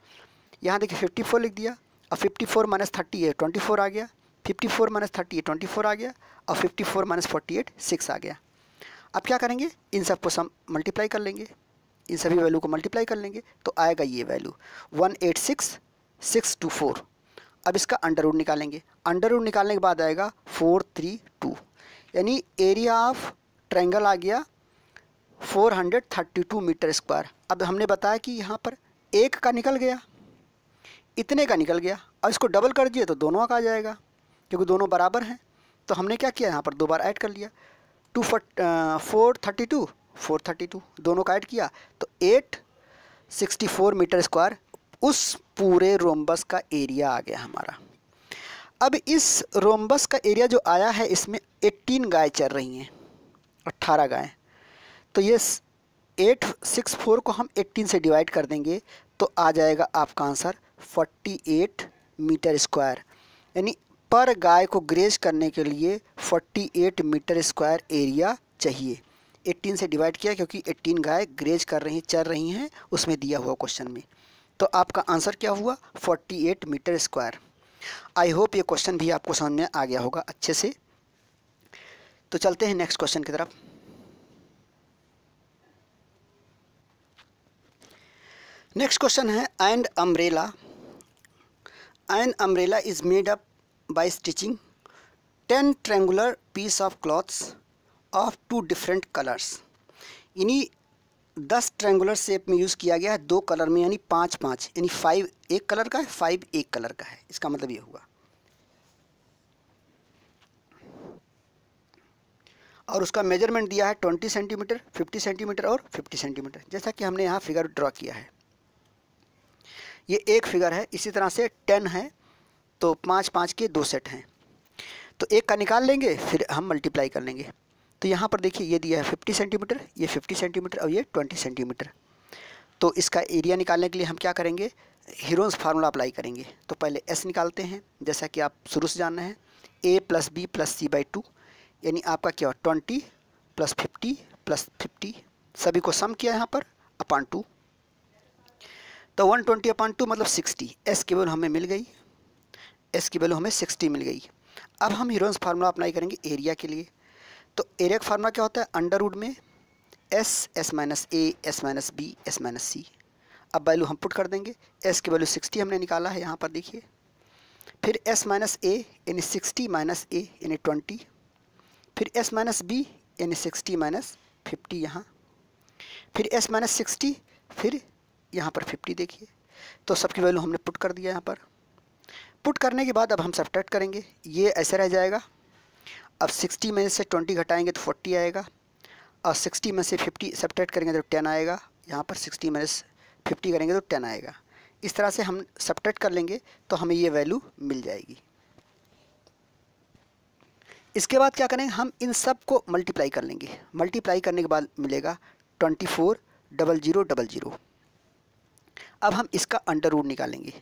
यहाँ देखिए 54 लिख दिया और 54 फोर माइनस थर्टी है ट्वेंटी आ गया 54 फोर माइनस थर्टी ट्वेंटी आ गया और 54 फोर माइनस फोर्टी सिक्स आ गया अब क्या करेंगे इन सबको सम मल्टीप्लाई कर लेंगे इन सभी वैल्यू को मल्टीप्लाई कर लेंगे तो आएगा ये value one eight six six two four अब इसका अंडर रूट निकालेंगे अंडर रूट निकालने के बाद आएगा फोर थ्री टू यानी एरिया ऑफ ट्रायंगल आ गया four hundred thirty two metre square अब हमने बताया कि यहाँ पर एक का निकल गया इतने का निकल गया अब इसको डबल कर दिए तो दोनों का आ जाएगा क्योंकि दोनों बराबर हैं तो हमने क्या किया यहाँ पर दो बार ऐड कर लिया two four thirty two four thirty two दोनों का ऐड किया तो eight sixty four metre square उस पूरे रोम्बस का एरिया आ गया हमारा अब इस रोम्बस का एरिया जो आया है इसमें 18 गाय चल रही हैं 18 गाय तो ये एट सिक्स फोर को हम 18 से डिवाइड कर देंगे तो आ जाएगा आपका आंसर 48 मीटर स्क्वायर यानी पर गाय को ग्रेज करने के लिए 48 मीटर स्क्वायर एरिया चाहिए 18 से डिवाइड किया क्योंकि 18 गाय ग्रेज कर रही चल रही हैं उसमें दिया हुआ क्वेश्चन में तो आपका आंसर क्या हुआ 48 मीटर स्क्वायर आई होप ये क्वेश्चन भी आपको समझ में आ गया होगा अच्छे से तो चलते हैं नेक्स्ट क्वेश्चन की तरफ नेक्स्ट क्वेश्चन है and umbrella and umbrella is made up by stitching ten triangular piece of cloths of two different colours यानी दस ट्रेंगुलर शेप में यूज़ किया गया है दो कलर में यानी पाँच पाँच यानी फाइव एक कलर का है फाइव एक कलर का है इसका मतलब ये हुआ और उसका मेजरमेंट दिया है ट्वेंटी सेंटीमीटर फिफ्टी सेंटीमीटर और फिफ्टी सेंटीमीटर जैसा कि हमने यहाँ फिगर ड्रॉ किया है ये एक फिगर है इसी तरह से टेन है तो पाँच पाँच के दो सेट हैं तो एक का निकाल लेंगे फिर हम मल्टीप्लाई कर लेंगे तो यहाँ पर देखिए ये दिया है फिफ्टी सेंटीमीटर ये फिफ्टी सेंटीमीटर और ये ट्वेंटी सेंटीमीटर तो इसका एरिया निकालने के लिए हम क्या करेंगे हीरोन्स फार्मूला अप्लाई करेंगे तो पहले एस निकालते हैं जैसा कि आप शुरू से जानना है ए plus B plus C by two यानी आपका क्या twenty plus fifty plus fifty सभी को सम किया यहाँ पर अपान टू तो वन ट्वेंटी अपान टू मतलब सिक्सटी एस की वैल्यू हमें मिल गई एस की वैल्यू हमें सिक्सटी मिल गई अब हम हीरोन्स फार्मूला अप्लाई करेंगे एरिया के लिए तो एरिया का फार्मूला क्या होता है अंडर रूड में S S minus A S minus B S minus C अब वैल्यू हम पुट कर देंगे एस की वैल्यू सिक्सटी हमने निकाला है यहाँ पर देखिए फिर एस माइनस ए यानी सिक्सटी माइनस ए यानी ट्वेंटी फिर एस माइनस बी यानी सिक्सटी माइनस फिफ्टी यहाँ फिर एस माइनस सिक्सटी फिर यहाँ पर फिफ्टी देखिए तो सबकी वैल्यू हमने पुट कर दिया यहाँ पर पुट करने के बाद अब हम सब्ट्रैक्ट करेंगे ये ऐसे रह जाएगा अब 60 में से 20 घटाएंगे तो 40 आएगा और 60 में से 50 सब्ट्रैक्ट करेंगे तो 10 आएगा यहाँ पर 60 माइनस फिफ्टी करेंगे तो 10 आएगा इस तरह से हम सब्ट्रैक्ट कर लेंगे तो हमें ये वैल्यू मिल जाएगी इसके बाद क्या करेंगे हम इन सब को मल्टीप्लाई कर लेंगे मल्टीप्लाई करने के बाद मिलेगा twenty four double zero double zero अब हम इसका अंडर रूट निकालेंगे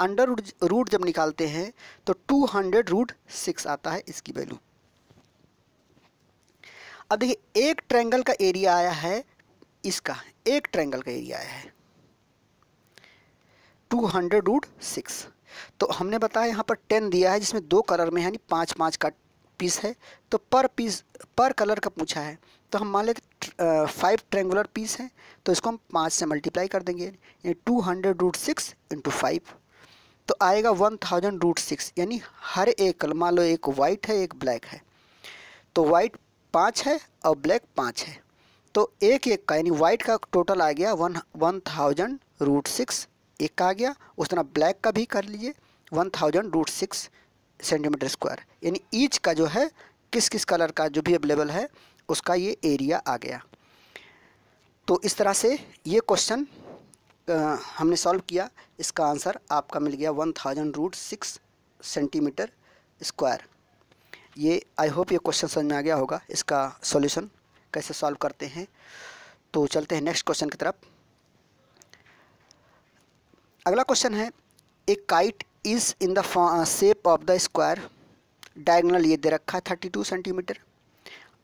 अंडर रूट जब निकालते हैं तो टू हंड्रेड रूट सिक्स आता है इसकी वैल्यू अब देखिए एक ट्रैंगल का एरिया आया है इसका एक ट्रैंगल का एरिया आया है टू हंड्रेड रूट सिक्स तो हमने बताया यहाँ पर टेन दिया है जिसमें दो कलर में यानी पाँच पाँच का पीस है तो पर पीस पर कलर का पूछा है तो हम मान लेते फाइव ट्रेंगुलर पीस है तो इसको हम पाँच से मल्टीप्लाई कर देंगे यानी two hundred root six into five तो आएगा वन थाउजेंड रूट सिक्स यानी हर एक मान लो एक वाइट है एक ब्लैक है तो वाइट पाँच है और ब्लैक पाँच है तो एक एक का यानी वाइट का टोटल आ गया one one thousand root six एक का आ गया उस तरह ब्लैक का भी कर लीजिए one thousand root six centimetre square यानी ईच का जो है किस किस कलर का जो भी अवेलेबल है उसका ये एरिया आ गया तो इस तरह से ये क्वेश्चन हमने सॉल्व किया इसका आंसर आपका मिल गया one thousand root six centimetre square ये आई होप ये क्वेश्चन समझ में आ गया होगा इसका सॉल्यूशन कैसे सॉल्व करते हैं तो चलते हैं नेक्स्ट क्वेश्चन की तरफ अगला क्वेश्चन है a kite is in the shape of the square diagonal ये दे रखा है thirty two centimetre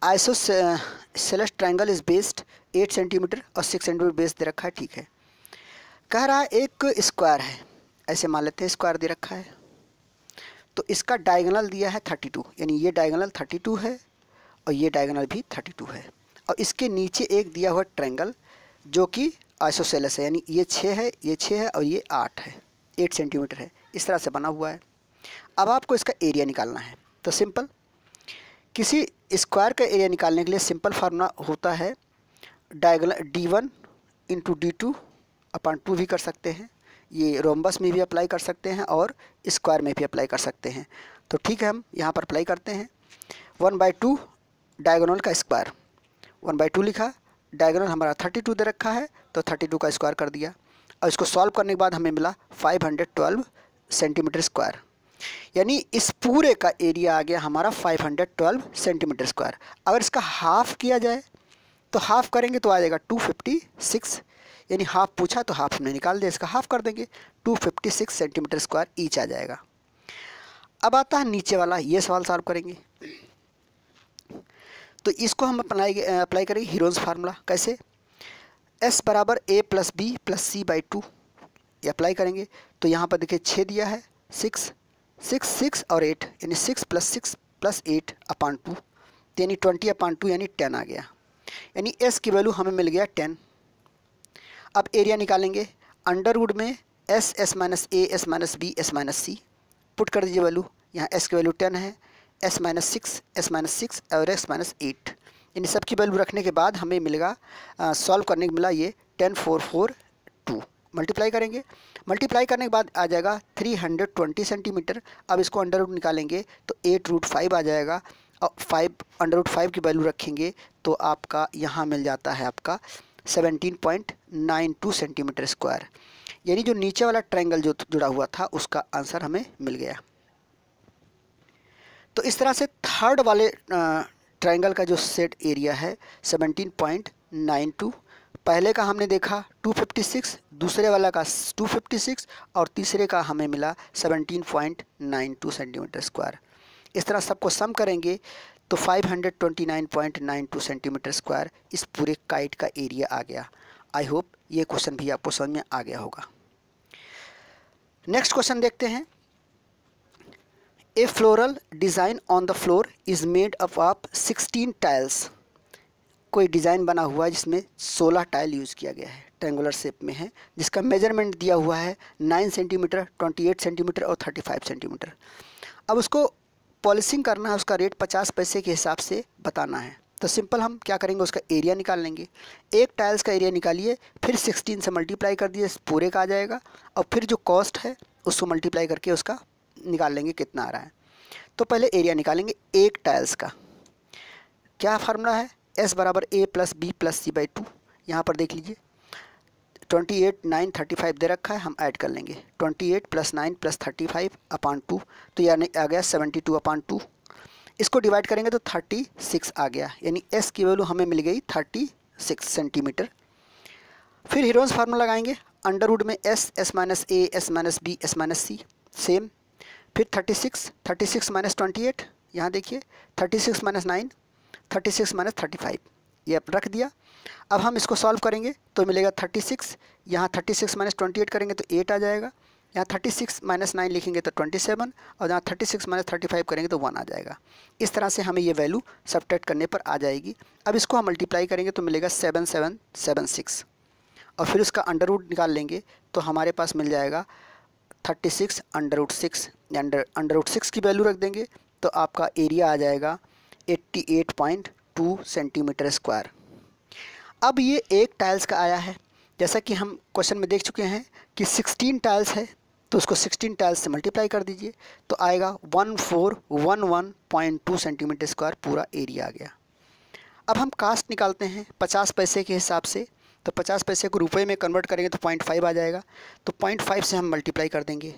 isosceles triangle is based eight centimetre और सिक्स सेंटीमीटर बेस दे रखा है ठीक है कह रहा है एक स्क्वायर है ऐसे मान लेते हैं स्क्वायर दे रखा है तो इसका डायगनल दिया है 32 यानी ये डायगनल 32 है और ये डायगनल भी 32 है और इसके नीचे एक दिया हुआ ट्रैंगल जो कि आइसोसेलस है यानी ये छः है ये छः है और ये आठ है एट सेंटीमीटर है इस तरह से बना हुआ है अब आपको इसका एरिया निकालना है तो सिंपल किसी स्क्वायर का एरिया निकालने के लिए सिंपल फार्मूला होता है diagonal D one into D two upon two भी कर सकते हैं ये रोमबस में भी अप्लाई कर सकते हैं और स्क्वायर में भी अप्लाई कर सकते हैं तो ठीक है हम यहाँ पर अप्लाई करते हैं वन बाई टू डायगोनल का स्क्वायर वन बाई टू लिखा डायगोनल हमारा थर्टी टू दे रखा है तो थर्टी टू का स्क्वायर कर दिया और इसको सॉल्व करने के बाद हमें मिला five hundred twelve centimetre square यानी इस पूरे का एरिया आ गया हमारा five hundred twelve centimetre square अगर इसका हाफ किया जाए तो हाफ करेंगे तो आ जाएगा टू फिफ्टी सिक्स यानी हाफ पूछा तो हाफ हमने निकाल दिया इसका हाफ कर देंगे 256 सेंटीमीटर स्क्वायर ईच आ जाएगा अब आता है नीचे वाला ये सवाल सॉल्व करेंगे तो इसको हम अप्लाई अप्लाई करेंगे हीरोज फार्मूला कैसे एस बराबर ए plus B plus C by two ये अप्लाई करेंगे तो यहाँ पर देखिए छः दिया है सिक्स सिक्स सिक्स और एट यानी six plus six plus eight upon two यानी ट्वेंटी अपान टू यानी टेन आ गया यानी एस की वैल्यू हमें मिल गया टेन अब एरिया निकालेंगे अंडर वुड में S S minus A S minus B S minus c put कर दीजिए वैल्यू यहाँ एस की वैल्यू टेन है S minus six s minus six और एस माइनस एट इन सब की वैल्यू रखने के बाद हमें मिलेगा सॉल्व करने को मिला ये ten four four two multiply करेंगे मल्टीप्लाई करने के बाद आ जाएगा थ्री हंड्रेड ट्वेंटी सेंटीमीटर अब इसको अंडर रूट निकालेंगे तो एट रूट फाइव आ जाएगा और फाइव अंडर रूट फाइव की वैल्यू रखेंगे तो आपका यहाँ मिल जाता है आपका 17.92 सेंटीमीटर स्क्वायर यानी जो नीचे वाला ट्रायंगल जो जुड़ा हुआ था उसका आंसर हमें मिल गया तो इस तरह से थर्ड वाले ट्रायंगल का जो सेट एरिया है 17.92 पहले का हमने देखा 256 दूसरे वाला का 256 और तीसरे का हमें मिला 17.92 सेंटीमीटर स्क्वायर इस तरह सबको सम करेंगे तो 529.92 सेंटीमीटर स्क्वायर इस पूरे काइट का एरिया आ गया आई होप ये क्वेश्चन भी आपको समझ में आ गया होगा नेक्स्ट क्वेश्चन देखते हैं a floral design on the floor is made up of 16 tiles कोई डिज़ाइन बना हुआ है जिसमें 16 टाइल यूज़ किया गया है ट्रेंगुलर शेप में है जिसका मेजरमेंट दिया हुआ है 9 सेंटीमीटर 28 सेंटीमीटर और 35 सेंटीमीटर अब उसको पॉलिसिंग करना है उसका रेट पचास पैसे के हिसाब से बताना है तो सिंपल हम क्या करेंगे उसका एरिया निकाल लेंगे एक टाइल्स का एरिया निकालिए फिर सिक्सटीन से मल्टीप्लाई कर दिए पूरे का आ जाएगा और फिर जो कॉस्ट है उसको मल्टीप्लाई करके उसका निकाल लेंगे कितना आ रहा है तो पहले एरिया निकालेंगे एक टाइल्स का क्या फार्मूला है एस बराबर ए plus B plus C by two यहाँ पर देख लीजिए twenty eight nine thirty five दे रखा है हम ऐड कर लेंगे twenty eight plus nine plus thirty five upon two तो यानी आ गया सेवेंटी टू अपान टू इसको डिवाइड करेंगे तो थर्टी सिक्स आ गया यानी एस की वैल्यू हमें मिल गई थर्टी सिक्स सेंटीमीटर फिर हीरोज फार्मूला लगाएंगे अंडरवुड में S S minus A S minus B S minus c same फिर thirty six thirty six minus twenty eight यहाँ देखिए thirty six minus nine thirty six minus thirty five ये रख दिया अब हम इसको सॉल्व करेंगे तो मिलेगा थर्टी सिक्स यहाँ thirty six minus twenty eight करेंगे तो एट आ जाएगा यहाँ थर्टी सिक्स माइनस नाइन लिखेंगे तो ट्वेंटी सेवन और यहाँ thirty six minus thirty five करेंगे तो वन आ जाएगा इस तरह से हमें ये वैल्यू सब्ट्रैक्ट करने पर आ जाएगी अब इसको हम मल्टीप्लाई करेंगे तो मिलेगा सेवन सेवन सेवन सिक्स और फिर उसका अंडर रूट निकाल लेंगे तो हमारे पास मिल जाएगा thirty six under root six under under root six की वैल्यू रख देंगे तो आपका एरिया आ जाएगा eighty eight point two centimetre square अब ये एक टाइल्स का आया है जैसा कि हम क्वेश्चन में देख चुके हैं कि सिक्सटीन टाइल्स है तो उसको सिक्सटीन टाइल्स से मल्टीप्लाई कर दीजिए तो आएगा one four one one point two centimetre square पूरा एरिया आ गया अब हम कास्ट निकालते हैं पचास पैसे के हिसाब से तो पचास पैसे को रुपए में कन्वर्ट करेंगे तो पॉइंट फाइव आ जाएगा तो पॉइंट फाइव से हम मल्टीप्लाई कर देंगे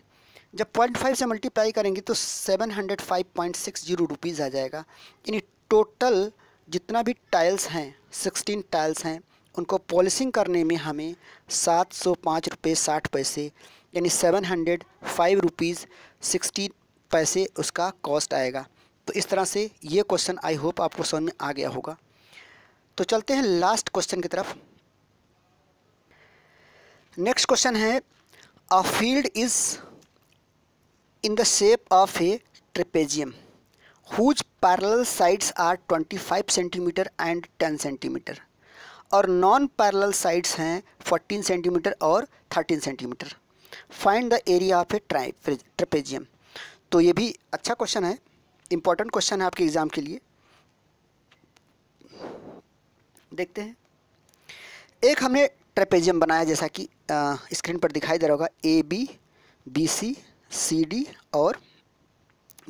जब पॉइंट फाइव से मल्टीप्लाई करेंगे तो seven hundred five point six zero rupees आ जाएगा यानी टोटल जितना भी टाइल्स हैं सिक्सटीन टाइल्स हैं उनको पॉलिशिंग करने में हमें सात सौ पाँच रुपये साठ पैसे यानी seven hundred five rupees sixty पैसे उसका कॉस्ट आएगा तो इस तरह से ये क्वेश्चन आई होप आपको समझ में आ गया होगा तो चलते हैं लास्ट क्वेश्चन की तरफ नेक्स्ट क्वेश्चन है a field is in the shape of a trapezium whose parallel sides are 25 centimetre and 10 centimetre और नॉन पैरल साइड्स हैं 14 सेंटीमीटर और 13 centimetre find the area of a trapezium तो ये भी अच्छा क्वेश्चन है इंपॉर्टेंट क्वेश्चन है आपके एग्ज़ाम के लिए देखते हैं एक हमने ट्रपेजियम बनाया जैसा कि स्क्रीन पर दिखाई दे रहा होगा A B B C C D और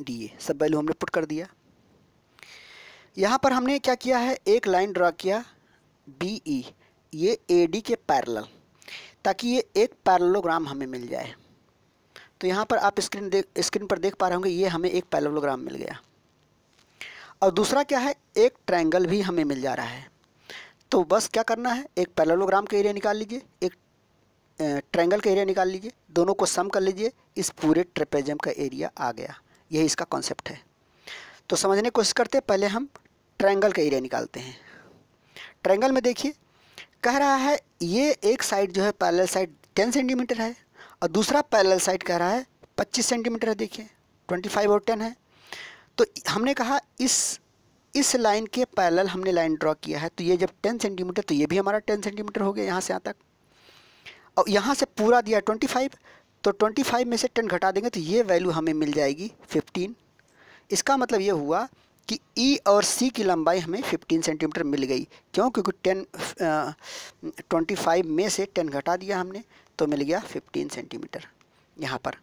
डी ए सब वैल्यू हमने पुट कर दिया यहाँ पर हमने क्या किया है एक लाइन ड्रा किया बी ई e, ये ए डी के पैरल ताकि ये एक पैरलोग्राम हमें मिल जाए तो यहाँ पर आप स्क्रीन देख स्क्रीन पर देख पा रहे होंगे ये हमें एक पैरलोग्राम मिल गया और दूसरा क्या है एक ट्रायंगल भी हमें मिल जा रहा है तो बस क्या करना है एक पैरलोग्राम का एरिया निकाल लीजिए एक ट्रायंगल का एरिया निकाल लीजिए दोनों को सम कर लीजिए इस पूरे ट्रेपेजम का एरिया आ गया यही इसका कॉन्सेप्ट है तो समझने की कोशिश करते हैं पहले हम ट्रायंगल का एरिया निकालते हैं ट्रायंगल में देखिए कह रहा है ये एक साइड जो है पैरेलल साइड टेन सेंटीमीटर है और दूसरा पैरेलल साइड कह रहा है पच्चीस सेंटीमीटर है देखिए ट्वेंटी फाइव और टेन है तो हमने कहा इस इस लाइन के पैरेलल हमने लाइन ड्रॉ किया है तो ये जब टेन सेंटीमीटर तो ये भी हमारा टेन सेंटीमीटर हो गया यहाँ से यहाँ तक और यहाँ से पूरा दिया ट्वेंटी फाइव तो 25 में से 10 घटा देंगे तो ये वैल्यू हमें मिल जाएगी 15 इसका मतलब ये हुआ कि ई e और सी की लंबाई हमें 15 सेंटीमीटर मिल गई क्यों क्योंकि 10 ट्वेंटी फाइव में से 10 घटा दिया हमने तो मिल गया 15 सेंटीमीटर यहाँ पर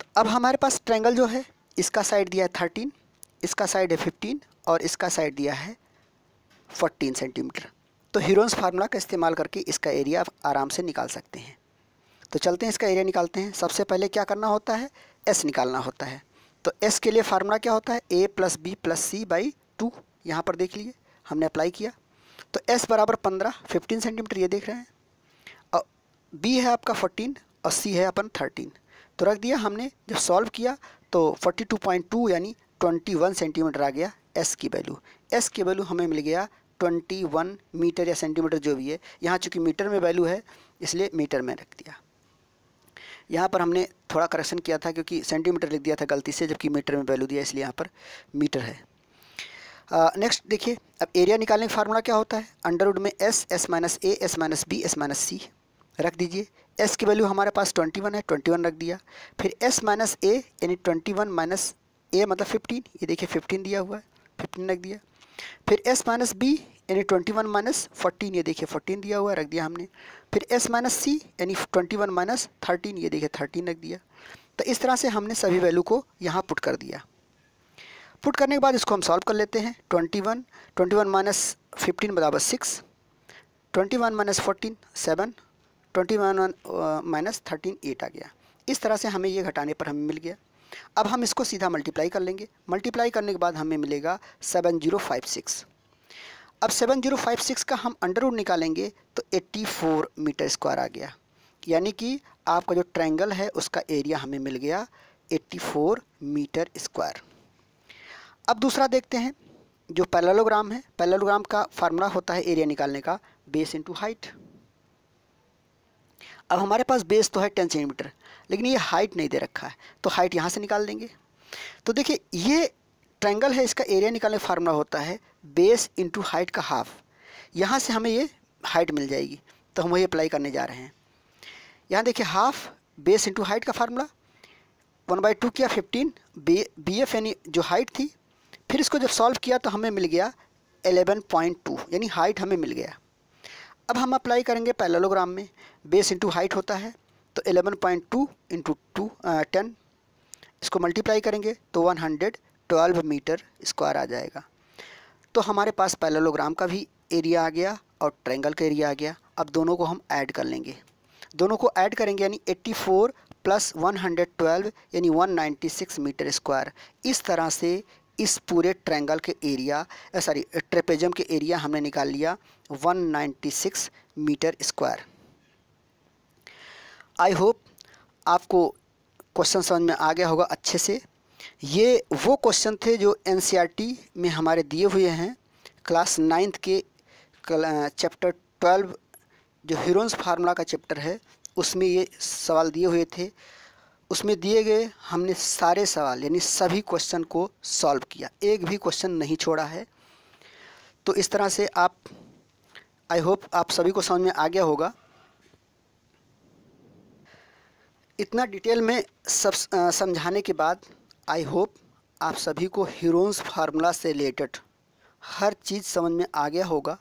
तो अब हमारे पास ट्रैंगल जो है इसका साइड दिया है थर्टीन इसका साइड है फिफ्टीन और इसका साइड दिया है फोर्टीन सेंटीमीटर तो हीरोन्स फार्मूला का इस्तेमाल करके इसका एरिया आप आराम से निकाल सकते हैं तो चलते हैं इसका एरिया निकालते हैं सबसे पहले क्या करना होता है एस निकालना होता है तो एस के लिए फार्मूला क्या होता है ए plus B plus C by two यहाँ पर देख लिए हमने अप्लाई किया तो एस बराबर पंद्रह फिफ्टीन सेंटीमीटर ये देख रहे हैं और बी है आपका फोर्टीन और सी है अपन थर्टीन तो रख दिया हमने जब सॉल्व किया तो फोर्टी टू पॉइंट टू यानी ट्वेंटी वन सेंटीमीटर आ गया एस की वैल्यू एस की वैल्यू हमें मिल गया ट्वेंटी वन मीटर या सेंटीमीटर जो भी है यहाँ चूँकि मीटर में वैल्यू है इसलिए मीटर में रख दिया यहाँ पर हमने थोड़ा करेक्शन किया था क्योंकि सेंटीमीटर लिख दिया था गलती से जबकि मीटर में वैल्यू दिया इसलिए यहाँ पर मीटर है नेक्स्ट uh, देखिए अब एरिया निकालने का फार्मूला क्या होता है अंडरवुड में S S minus A S minus B S minus c रख दीजिए एस की वैल्यू हमारे पास ट्वेंटी वन है ट्वेंटी वन रख दिया फिर एस माइनस ए यानी ट्वेंटी वन माइनस ए मतलब फिफ्टीन ये देखिए फिफ्टीन दिया हुआ है फिफ्टीन रख दिया फिर एस माइनस बी यानी ट्वेंटी वन माइनस फोर्टीन ये देखिए फोर्टीन दिया हुआ रख दिया हमने फिर एस माइनस सी यानी ट्वेंटी वन माइनस थर्टीन ये देखिए थर्टीन रख दिया तो इस तरह से हमने सभी वैल्यू को यहाँ पुट कर दिया पुट करने के बाद इसको हम सॉल्व कर लेते हैं twenty one twenty one minus fifteen बराबर six twenty one minus fourteen seven twenty one minus thirteen eight आ गया इस तरह से हमें ये घटाने पर हमें मिल गया अब हम इसको सीधा मल्टीप्लाई कर लेंगे मल्टीप्लाई करने के बाद हमें मिलेगा सेवन जीरो फाइव सिक्स अब 7056 का हम अंडर रूट निकालेंगे तो 84 मीटर स्क्वायर आ गया यानी कि आपका जो ट्रायंगल है उसका एरिया हमें मिल गया 84 मीटर स्क्वायर अब दूसरा देखते हैं जो पैरेललोग्राम है पैरेललोग्राम का फार्मूला होता है एरिया निकालने का बेस इंटू हाइट अब हमारे पास बेस तो है टेन सेंटीमीटर लेकिन ये हाइट नहीं दे रखा है तो हाइट यहाँ से निकाल देंगे तो देखिए ये ट्रायंगल है इसका एरिया निकालने फार्मूला होता है बेस इंटू हाइट का हाफ यहाँ से हमें ये हाइट मिल जाएगी तो हम वही अप्लाई करने जा रहे हैं यहाँ देखिए हाफ बेस इंटू हाइट का फार्मूला वन बाई टू किया फिफ्टीन बी बी एफ यानी जो हाइट थी फिर इसको जब सॉल्व किया तो हमें मिल गया एलेवन पॉइंट टू यानी हाइट हमें मिल गया अब हम अप्लाई करेंगे पैलोग्राम में बेस इंटू हाइट होता है तो eleven point two into two ten इसको मल्टीप्लाई करेंगे तो one hundred twelve metre square आ जाएगा तो हमारे पास पैलोग्राम का भी एरिया आ गया और ट्रेंगल का एरिया आ गया अब दोनों को हम ऐड कर लेंगे दोनों को ऐड करेंगे यानी 84 प्लस वन यानी 196 मीटर स्क्वायर इस तरह से इस पूरे ट्रैंगल के एरिया सॉरी ट्रेपेजम के एरिया हमने निकाल लिया 196 मीटर स्क्वायर आई होप आपको क्वेश्चन समझ में आ गया होगा अच्छे से ये वो क्वेश्चन थे जो एन e में हमारे दिए हुए हैं क्लास नाइन्थ के चैप्टर ट्वेल्व जो हीरोन्स फार्मूला का चैप्टर है उसमें ये सवाल दिए हुए थे उसमें दिए गए हमने सारे सवाल यानी सभी क्वेश्चन को सॉल्व किया एक भी क्वेश्चन नहीं छोड़ा है तो इस तरह से आप आई होप आप सभी को समझ में आ गया होगा इतना डिटेल में सब समझाने के बाद आई होप आप सभी को हीरोन्स फार्मूला से रिलेटेड हर चीज़ समझ में आ गया होगा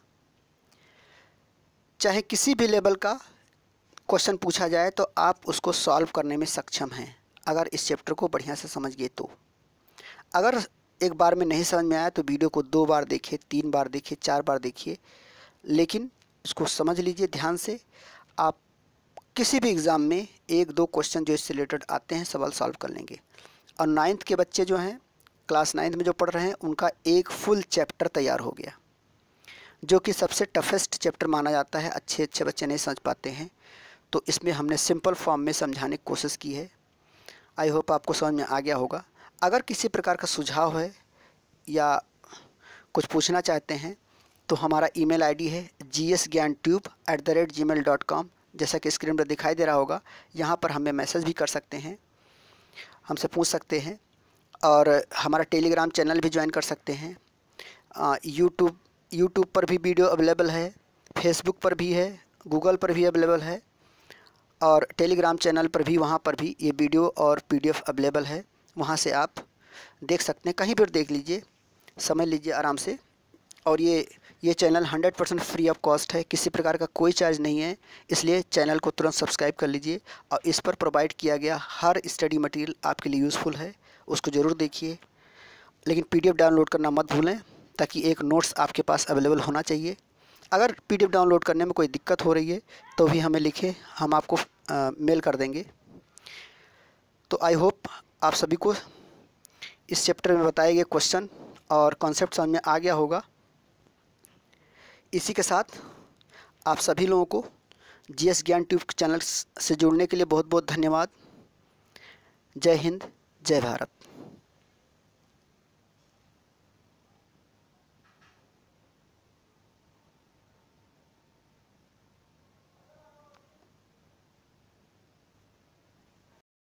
चाहे किसी भी लेवल का क्वेश्चन पूछा जाए तो आप उसको सॉल्व करने में सक्षम हैं अगर इस चैप्टर को बढ़िया से समझ गए तो अगर एक बार में नहीं समझ में आया तो वीडियो को दो बार देखिए तीन बार देखिए चार बार देखिए लेकिन इसको समझ लीजिए ध्यान से आप किसी भी एग्ज़ाम में एक दो क्वेश्चन जो इससे रिलेटेड आते हैं सवाल सॉल्व कर लेंगे और नाइन्थ के बच्चे जो हैं क्लास नाइन्थ में जो पढ़ रहे हैं उनका एक फुल चैप्टर तैयार हो गया जो कि सबसे टफेस्ट चैप्टर माना जाता है अच्छे अच्छे बच्चे नहीं समझ पाते हैं तो इसमें हमने सिंपल फॉर्म में समझाने की कोशिश की है आई होप आपको समझ में आ गया होगा अगर किसी प्रकार का सुझाव है या कुछ पूछना चाहते हैं तो हमारा ईमेल आईडी है G S Gyan Tube at the rate Gmail dot com जैसा कि स्क्रीन पर दिखाई दे रहा होगा यहाँ पर हमें मैसेज भी कर सकते हैं हमसे पूछ सकते हैं और हमारा टेलीग्राम चैनल भी ज्वाइन कर सकते हैं यूट्यूब यूट्यूब पर भी वीडियो अवेलेबल है फेसबुक पर भी है गूगल पर भी अवेलेबल है और टेलीग्राम चैनल पर भी वहाँ पर भी ये वीडियो और पीडीएफ अवेलेबल है वहाँ से आप देख सकते हैं कहीं पर देख लीजिए समझ लीजिए आराम से और ये ये channel 100 percent free of cost है किसी प्रकार का कोई चार्ज नहीं है इसलिए चैनल को तुरंत सब्सक्राइब कर लीजिए और इस पर प्रोवाइड किया गया हर स्टडी मटेरियल आपके लिए यूज़फुल है उसको ज़रूर देखिए लेकिन पी डाउनलोड करना मत भूलें ताकि एक नोट्स आपके पास अवेलेबल होना चाहिए अगर पी डाउनलोड करने में कोई दिक्कत हो रही है तो भी हमें लिखें हम आपको आ, मेल कर देंगे तो आई होप आप सभी को इस चैप्टर में बताए गए क्वेश्चन और कॉन्सेप्ट समझ में आ गया होगा इसी के साथ आप सभी लोगों को जीएस ज्ञान ट्यूब चैनल से जुड़ने के लिए बहुत बहुत धन्यवाद जय हिंद जय भारत